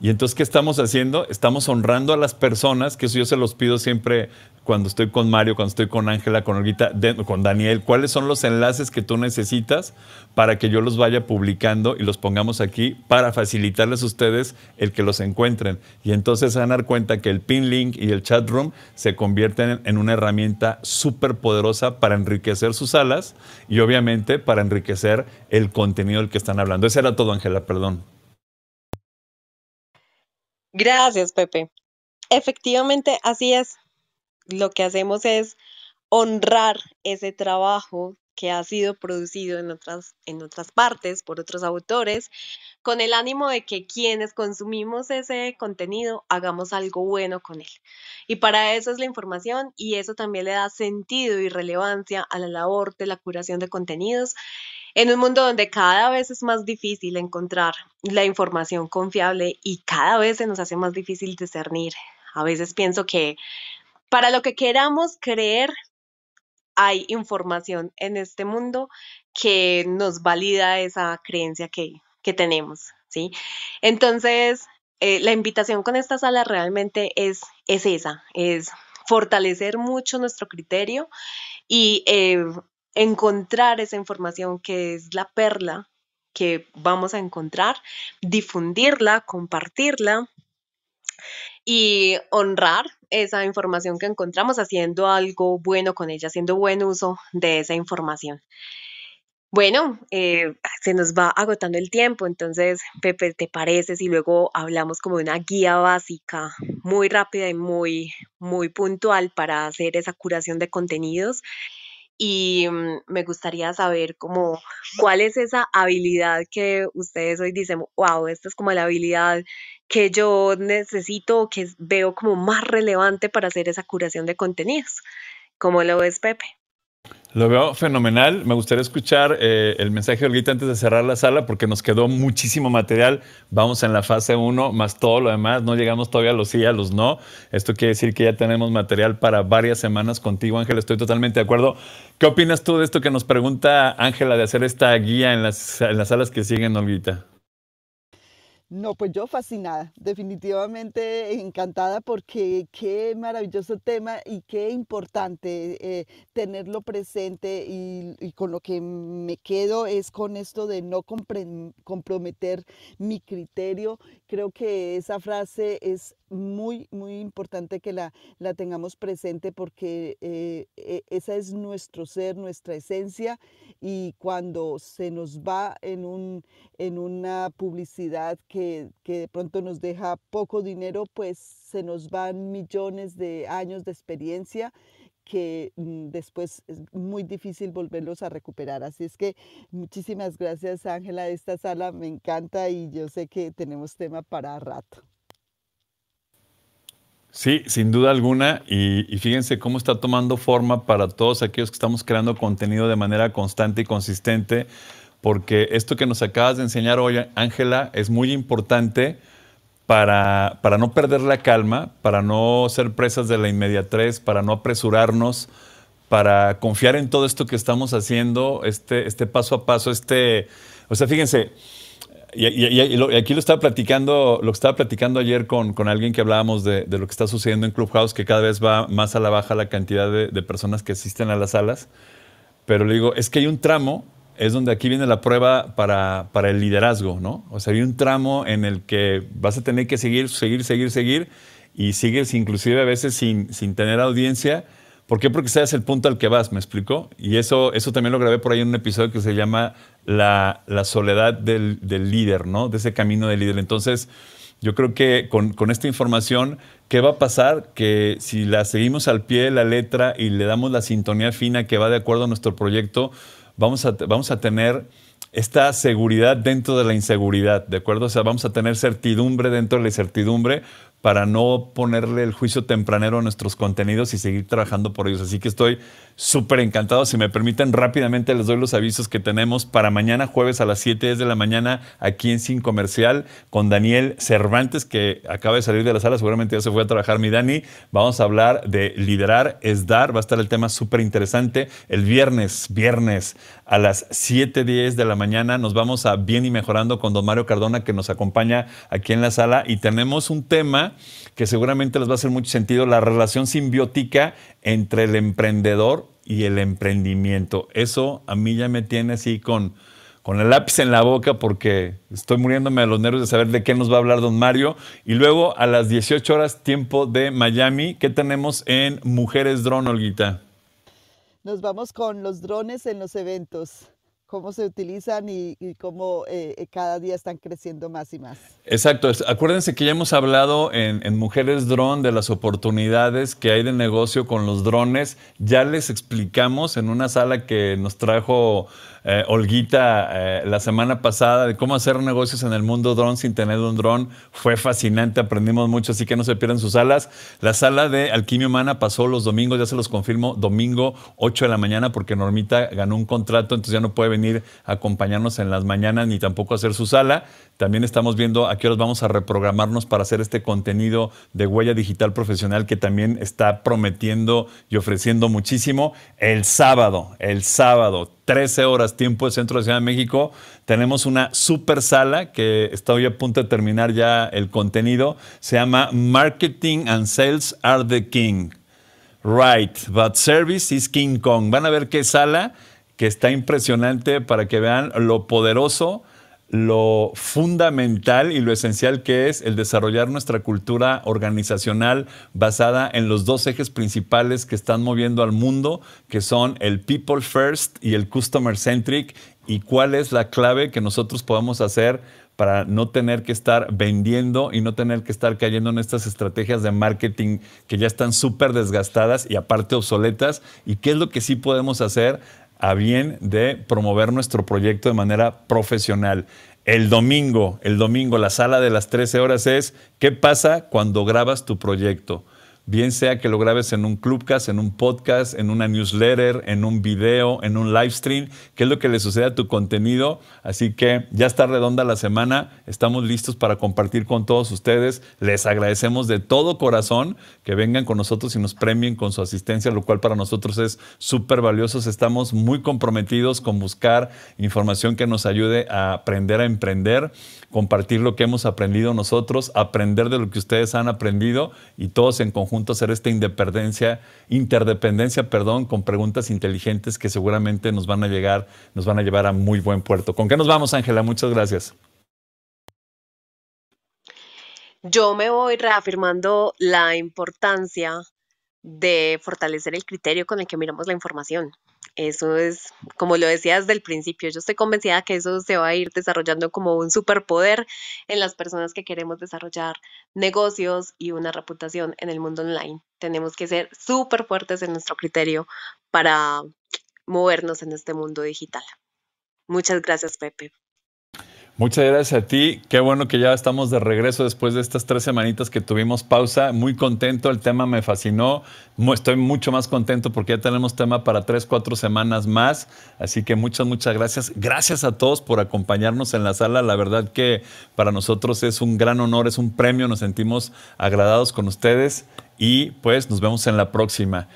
Y entonces, ¿qué estamos haciendo? Estamos honrando a las personas, que eso yo se los pido siempre cuando estoy con Mario, cuando estoy con Ángela, con Olguita, con Daniel, cuáles son los enlaces que tú necesitas para que yo los vaya publicando y los pongamos aquí para facilitarles a ustedes el que los encuentren. Y entonces se van a dar cuenta que el pin link y el chat room se convierten en una herramienta súper poderosa para enriquecer sus alas y obviamente para enriquecer el contenido del que están hablando. Ese era todo, Ángela, perdón. Gracias, Pepe. Efectivamente, así es. Lo que hacemos es honrar ese trabajo que ha sido producido en otras, en otras partes por otros autores, con el ánimo de que quienes consumimos ese contenido hagamos algo bueno con él. Y para eso es la información y eso también le da sentido y relevancia a la labor de la curación de contenidos en un mundo donde cada vez es más difícil encontrar la información confiable y cada vez se nos hace más difícil discernir. A veces pienso que para lo que queramos creer, hay información en este mundo que nos valida esa creencia que, tenemos, ¿sí? Entonces, eh, la invitación con esta sala realmente es, es esa, es fortalecer mucho nuestro criterio y eh, encontrar esa información que es la perla que vamos a encontrar, difundirla, compartirla y honrar esa información que encontramos haciendo algo bueno con ella, haciendo buen uso de esa información. Bueno, eh, se nos va agotando el tiempo, entonces, Pepe, ¿te parece si luego hablamos como una guía básica muy rápida y muy, muy puntual para hacer esa curación de contenidos? y mm, me gustaría saber cómo, cuál es esa habilidad que ustedes hoy dicen, wow, esta es como la habilidad que yo necesito, que veo como más relevante para hacer esa curación de contenidos. como lo es Pepe? Lo veo fenomenal. Me gustaría escuchar eh, el mensaje de Olguita antes de cerrar la sala porque nos quedó muchísimo material. Vamos en la fase 1, más todo lo demás. No llegamos todavía a los sí, a los no. Esto quiere decir que ya tenemos material para varias semanas contigo, Ángel. Estoy totalmente de acuerdo. ¿Qué opinas tú de esto que nos pregunta Ángela de hacer esta guía en las, en las salas que siguen, Olguita? No, pues yo fascinada, definitivamente encantada porque qué maravilloso tema y qué importante eh, tenerlo presente y, con lo que me quedo es con esto de no comprometer mi criterio. Creo que esa frase es muy, muy importante que la, la tengamos presente porque eh, e-, esa es nuestro ser, nuestra esencia y cuando se nos va en, un, en una publicidad que que, de pronto nos deja poco dinero, pues se nos van millones de años de experiencia que mm, después es muy difícil volverlos a recuperar. Así es que muchísimas gracias Ángela, esta sala me encanta y yo sé que tenemos tema para rato. Sí, sin duda alguna. Y, y, fíjense cómo está tomando forma para todos aquellos que estamos creando contenido de manera constante y consistente porque esto que nos acabas de enseñar hoy, Ángela, es muy importante para, no perder la calma, para no ser presas de la inmediatez, para no apresurarnos, para confiar en todo esto que estamos haciendo, este, este paso a paso, este... O sea, fíjense, y, aquí lo estaba platicando, lo estaba platicando ayer con, alguien que hablábamos de, lo que está sucediendo en Clubhouse, que cada vez va más a la baja la cantidad de, de personas que asisten a las salas. Pero le digo, es que hay un tramo es donde aquí viene la prueba para, el liderazgo, ¿no? O sea, hay un tramo en el que vas a tener que seguir, seguir, seguir, seguir, y sigues inclusive a veces sin, sin tener audiencia. ¿Por qué? Porque es el punto al que vas, ¿me explico? Y eso, eso también lo grabé por ahí en un episodio que se llama La, soledad del, líder, ¿no? De ese camino del líder. Entonces, yo creo que con, con, esta información, ¿qué va a pasar? Que si la seguimos al pie de la letra y le damos la sintonía fina que va de acuerdo a nuestro proyecto, vamos a, vamos a tener esta seguridad dentro de la inseguridad, ¿de acuerdo? O sea, vamos a tener certidumbre dentro de la incertidumbre para no ponerle el juicio tempranero a nuestros contenidos y seguir trabajando por ellos. Así que estoy súper encantado. Si me permiten, rápidamente les doy los avisos que tenemos para mañana jueves a las 7 de la mañana aquí en Sin Comercial con Daniel Cervantes, que acaba de salir de la sala, seguramente ya se fue a trabajar mi Dani. Vamos a hablar de liderar es dar, va a estar el tema súper interesante. El viernes, viernes a las 7.10 de la mañana. Nos vamos a Bien y Mejorando con don Mario Cardona que nos acompaña aquí en la sala y tenemos un tema que seguramente les va a hacer mucho sentido, la relación simbiótica entre el emprendedor y el emprendimiento. Eso a mí ya me tiene así con, con el lápiz en la boca porque estoy muriéndome a los nervios de saber de qué nos va a hablar don Mario. Y luego a las 18 horas tiempo de Miami, ¿qué tenemos en Mujeres Drone, Olguita? Nos vamos con los drones en los eventos cómo se utilizan y, cómo eh, eh, cada día están creciendo más y más. Exacto. Acuérdense que ya hemos hablado en, en Mujeres Drone de las oportunidades que hay de negocio con los drones. Ya les explicamos en una sala que nos trajo eh, Olguita eh, la semana pasada de cómo hacer negocios en el mundo dron sin tener un dron. Fue fascinante, aprendimos mucho, así que no se pierdan sus salas. La sala de Alquimia Humana pasó los domingos, ya se los confirmo, domingo 8 de la mañana, porque Normita ganó un contrato, entonces ya no puede venir a acompañarnos en las mañanas ni tampoco hacer su sala. También estamos viendo a qué horas vamos a reprogramarnos para hacer este contenido de huella digital profesional que también está prometiendo y ofreciendo muchísimo. El sábado, el sábado, 13 horas tiempo de Centro de Ciudad de México. Tenemos una super sala que está hoy a punto de terminar ya el contenido. Se llama Marketing and Sales are the King. Right, but service is King Kong. Van a ver qué sala que está impresionante para que vean lo poderoso lo fundamental y lo esencial que es el desarrollar nuestra cultura organizacional basada en los dos ejes principales que están moviendo al mundo, que son el people first y el customer centric, y cuál es la clave que nosotros podemos hacer para no tener que estar vendiendo y no tener que estar cayendo en estas estrategias de marketing que ya están súper desgastadas y aparte obsoletas, y qué es lo que sí podemos hacer a bien de promover nuestro proyecto de manera profesional. El domingo, el domingo, la sala de las 13 horas es ¿qué pasa cuando grabas tu proyecto? bien sea que lo grabes en un clubcast, en un podcast, en una newsletter, en un video, en un live stream, qué es lo que le sucede a tu contenido. Así que ya está redonda la semana, estamos listos para compartir con todos ustedes. Les agradecemos de todo corazón que vengan con nosotros y nos premien con su asistencia, lo cual para nosotros es súper valioso. Estamos muy comprometidos con buscar información que nos ayude a aprender a emprender, compartir lo que hemos aprendido nosotros, aprender de lo que ustedes han aprendido y todos en conjunto a hacer esta independencia, interdependencia, perdón, con preguntas inteligentes que seguramente nos van a llegar, nos van a llevar a muy buen puerto. ¿Con qué nos vamos, Ángela? Muchas gracias. Yo me voy reafirmando la importancia de fortalecer el criterio con el que miramos la información. Eso es, como lo decía desde el principio, yo estoy convencida que eso se va a ir desarrollando como un superpoder en las personas que queremos desarrollar negocios y una reputación en el mundo online. Tenemos que ser súper fuertes en nuestro criterio para movernos en este mundo digital. Muchas gracias, Pepe, Muchas gracias a ti. Qué bueno que ya estamos de regreso después de estas tres semanitas que tuvimos pausa. Muy contento, el tema me fascinó. Estoy mucho más contento porque ya tenemos tema para tres, cuatro semanas más. Así que muchas, muchas gracias. Gracias a todos por acompañarnos en la sala. La verdad que para nosotros es un gran honor, es un premio. Nos sentimos agradados con ustedes y pues nos vemos en la próxima.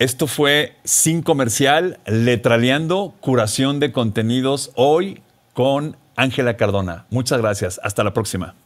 Esto fue Sin Comercial, Letraleando, Curación de Contenidos hoy con Ángela Cardona. Muchas gracias. Hasta la próxima.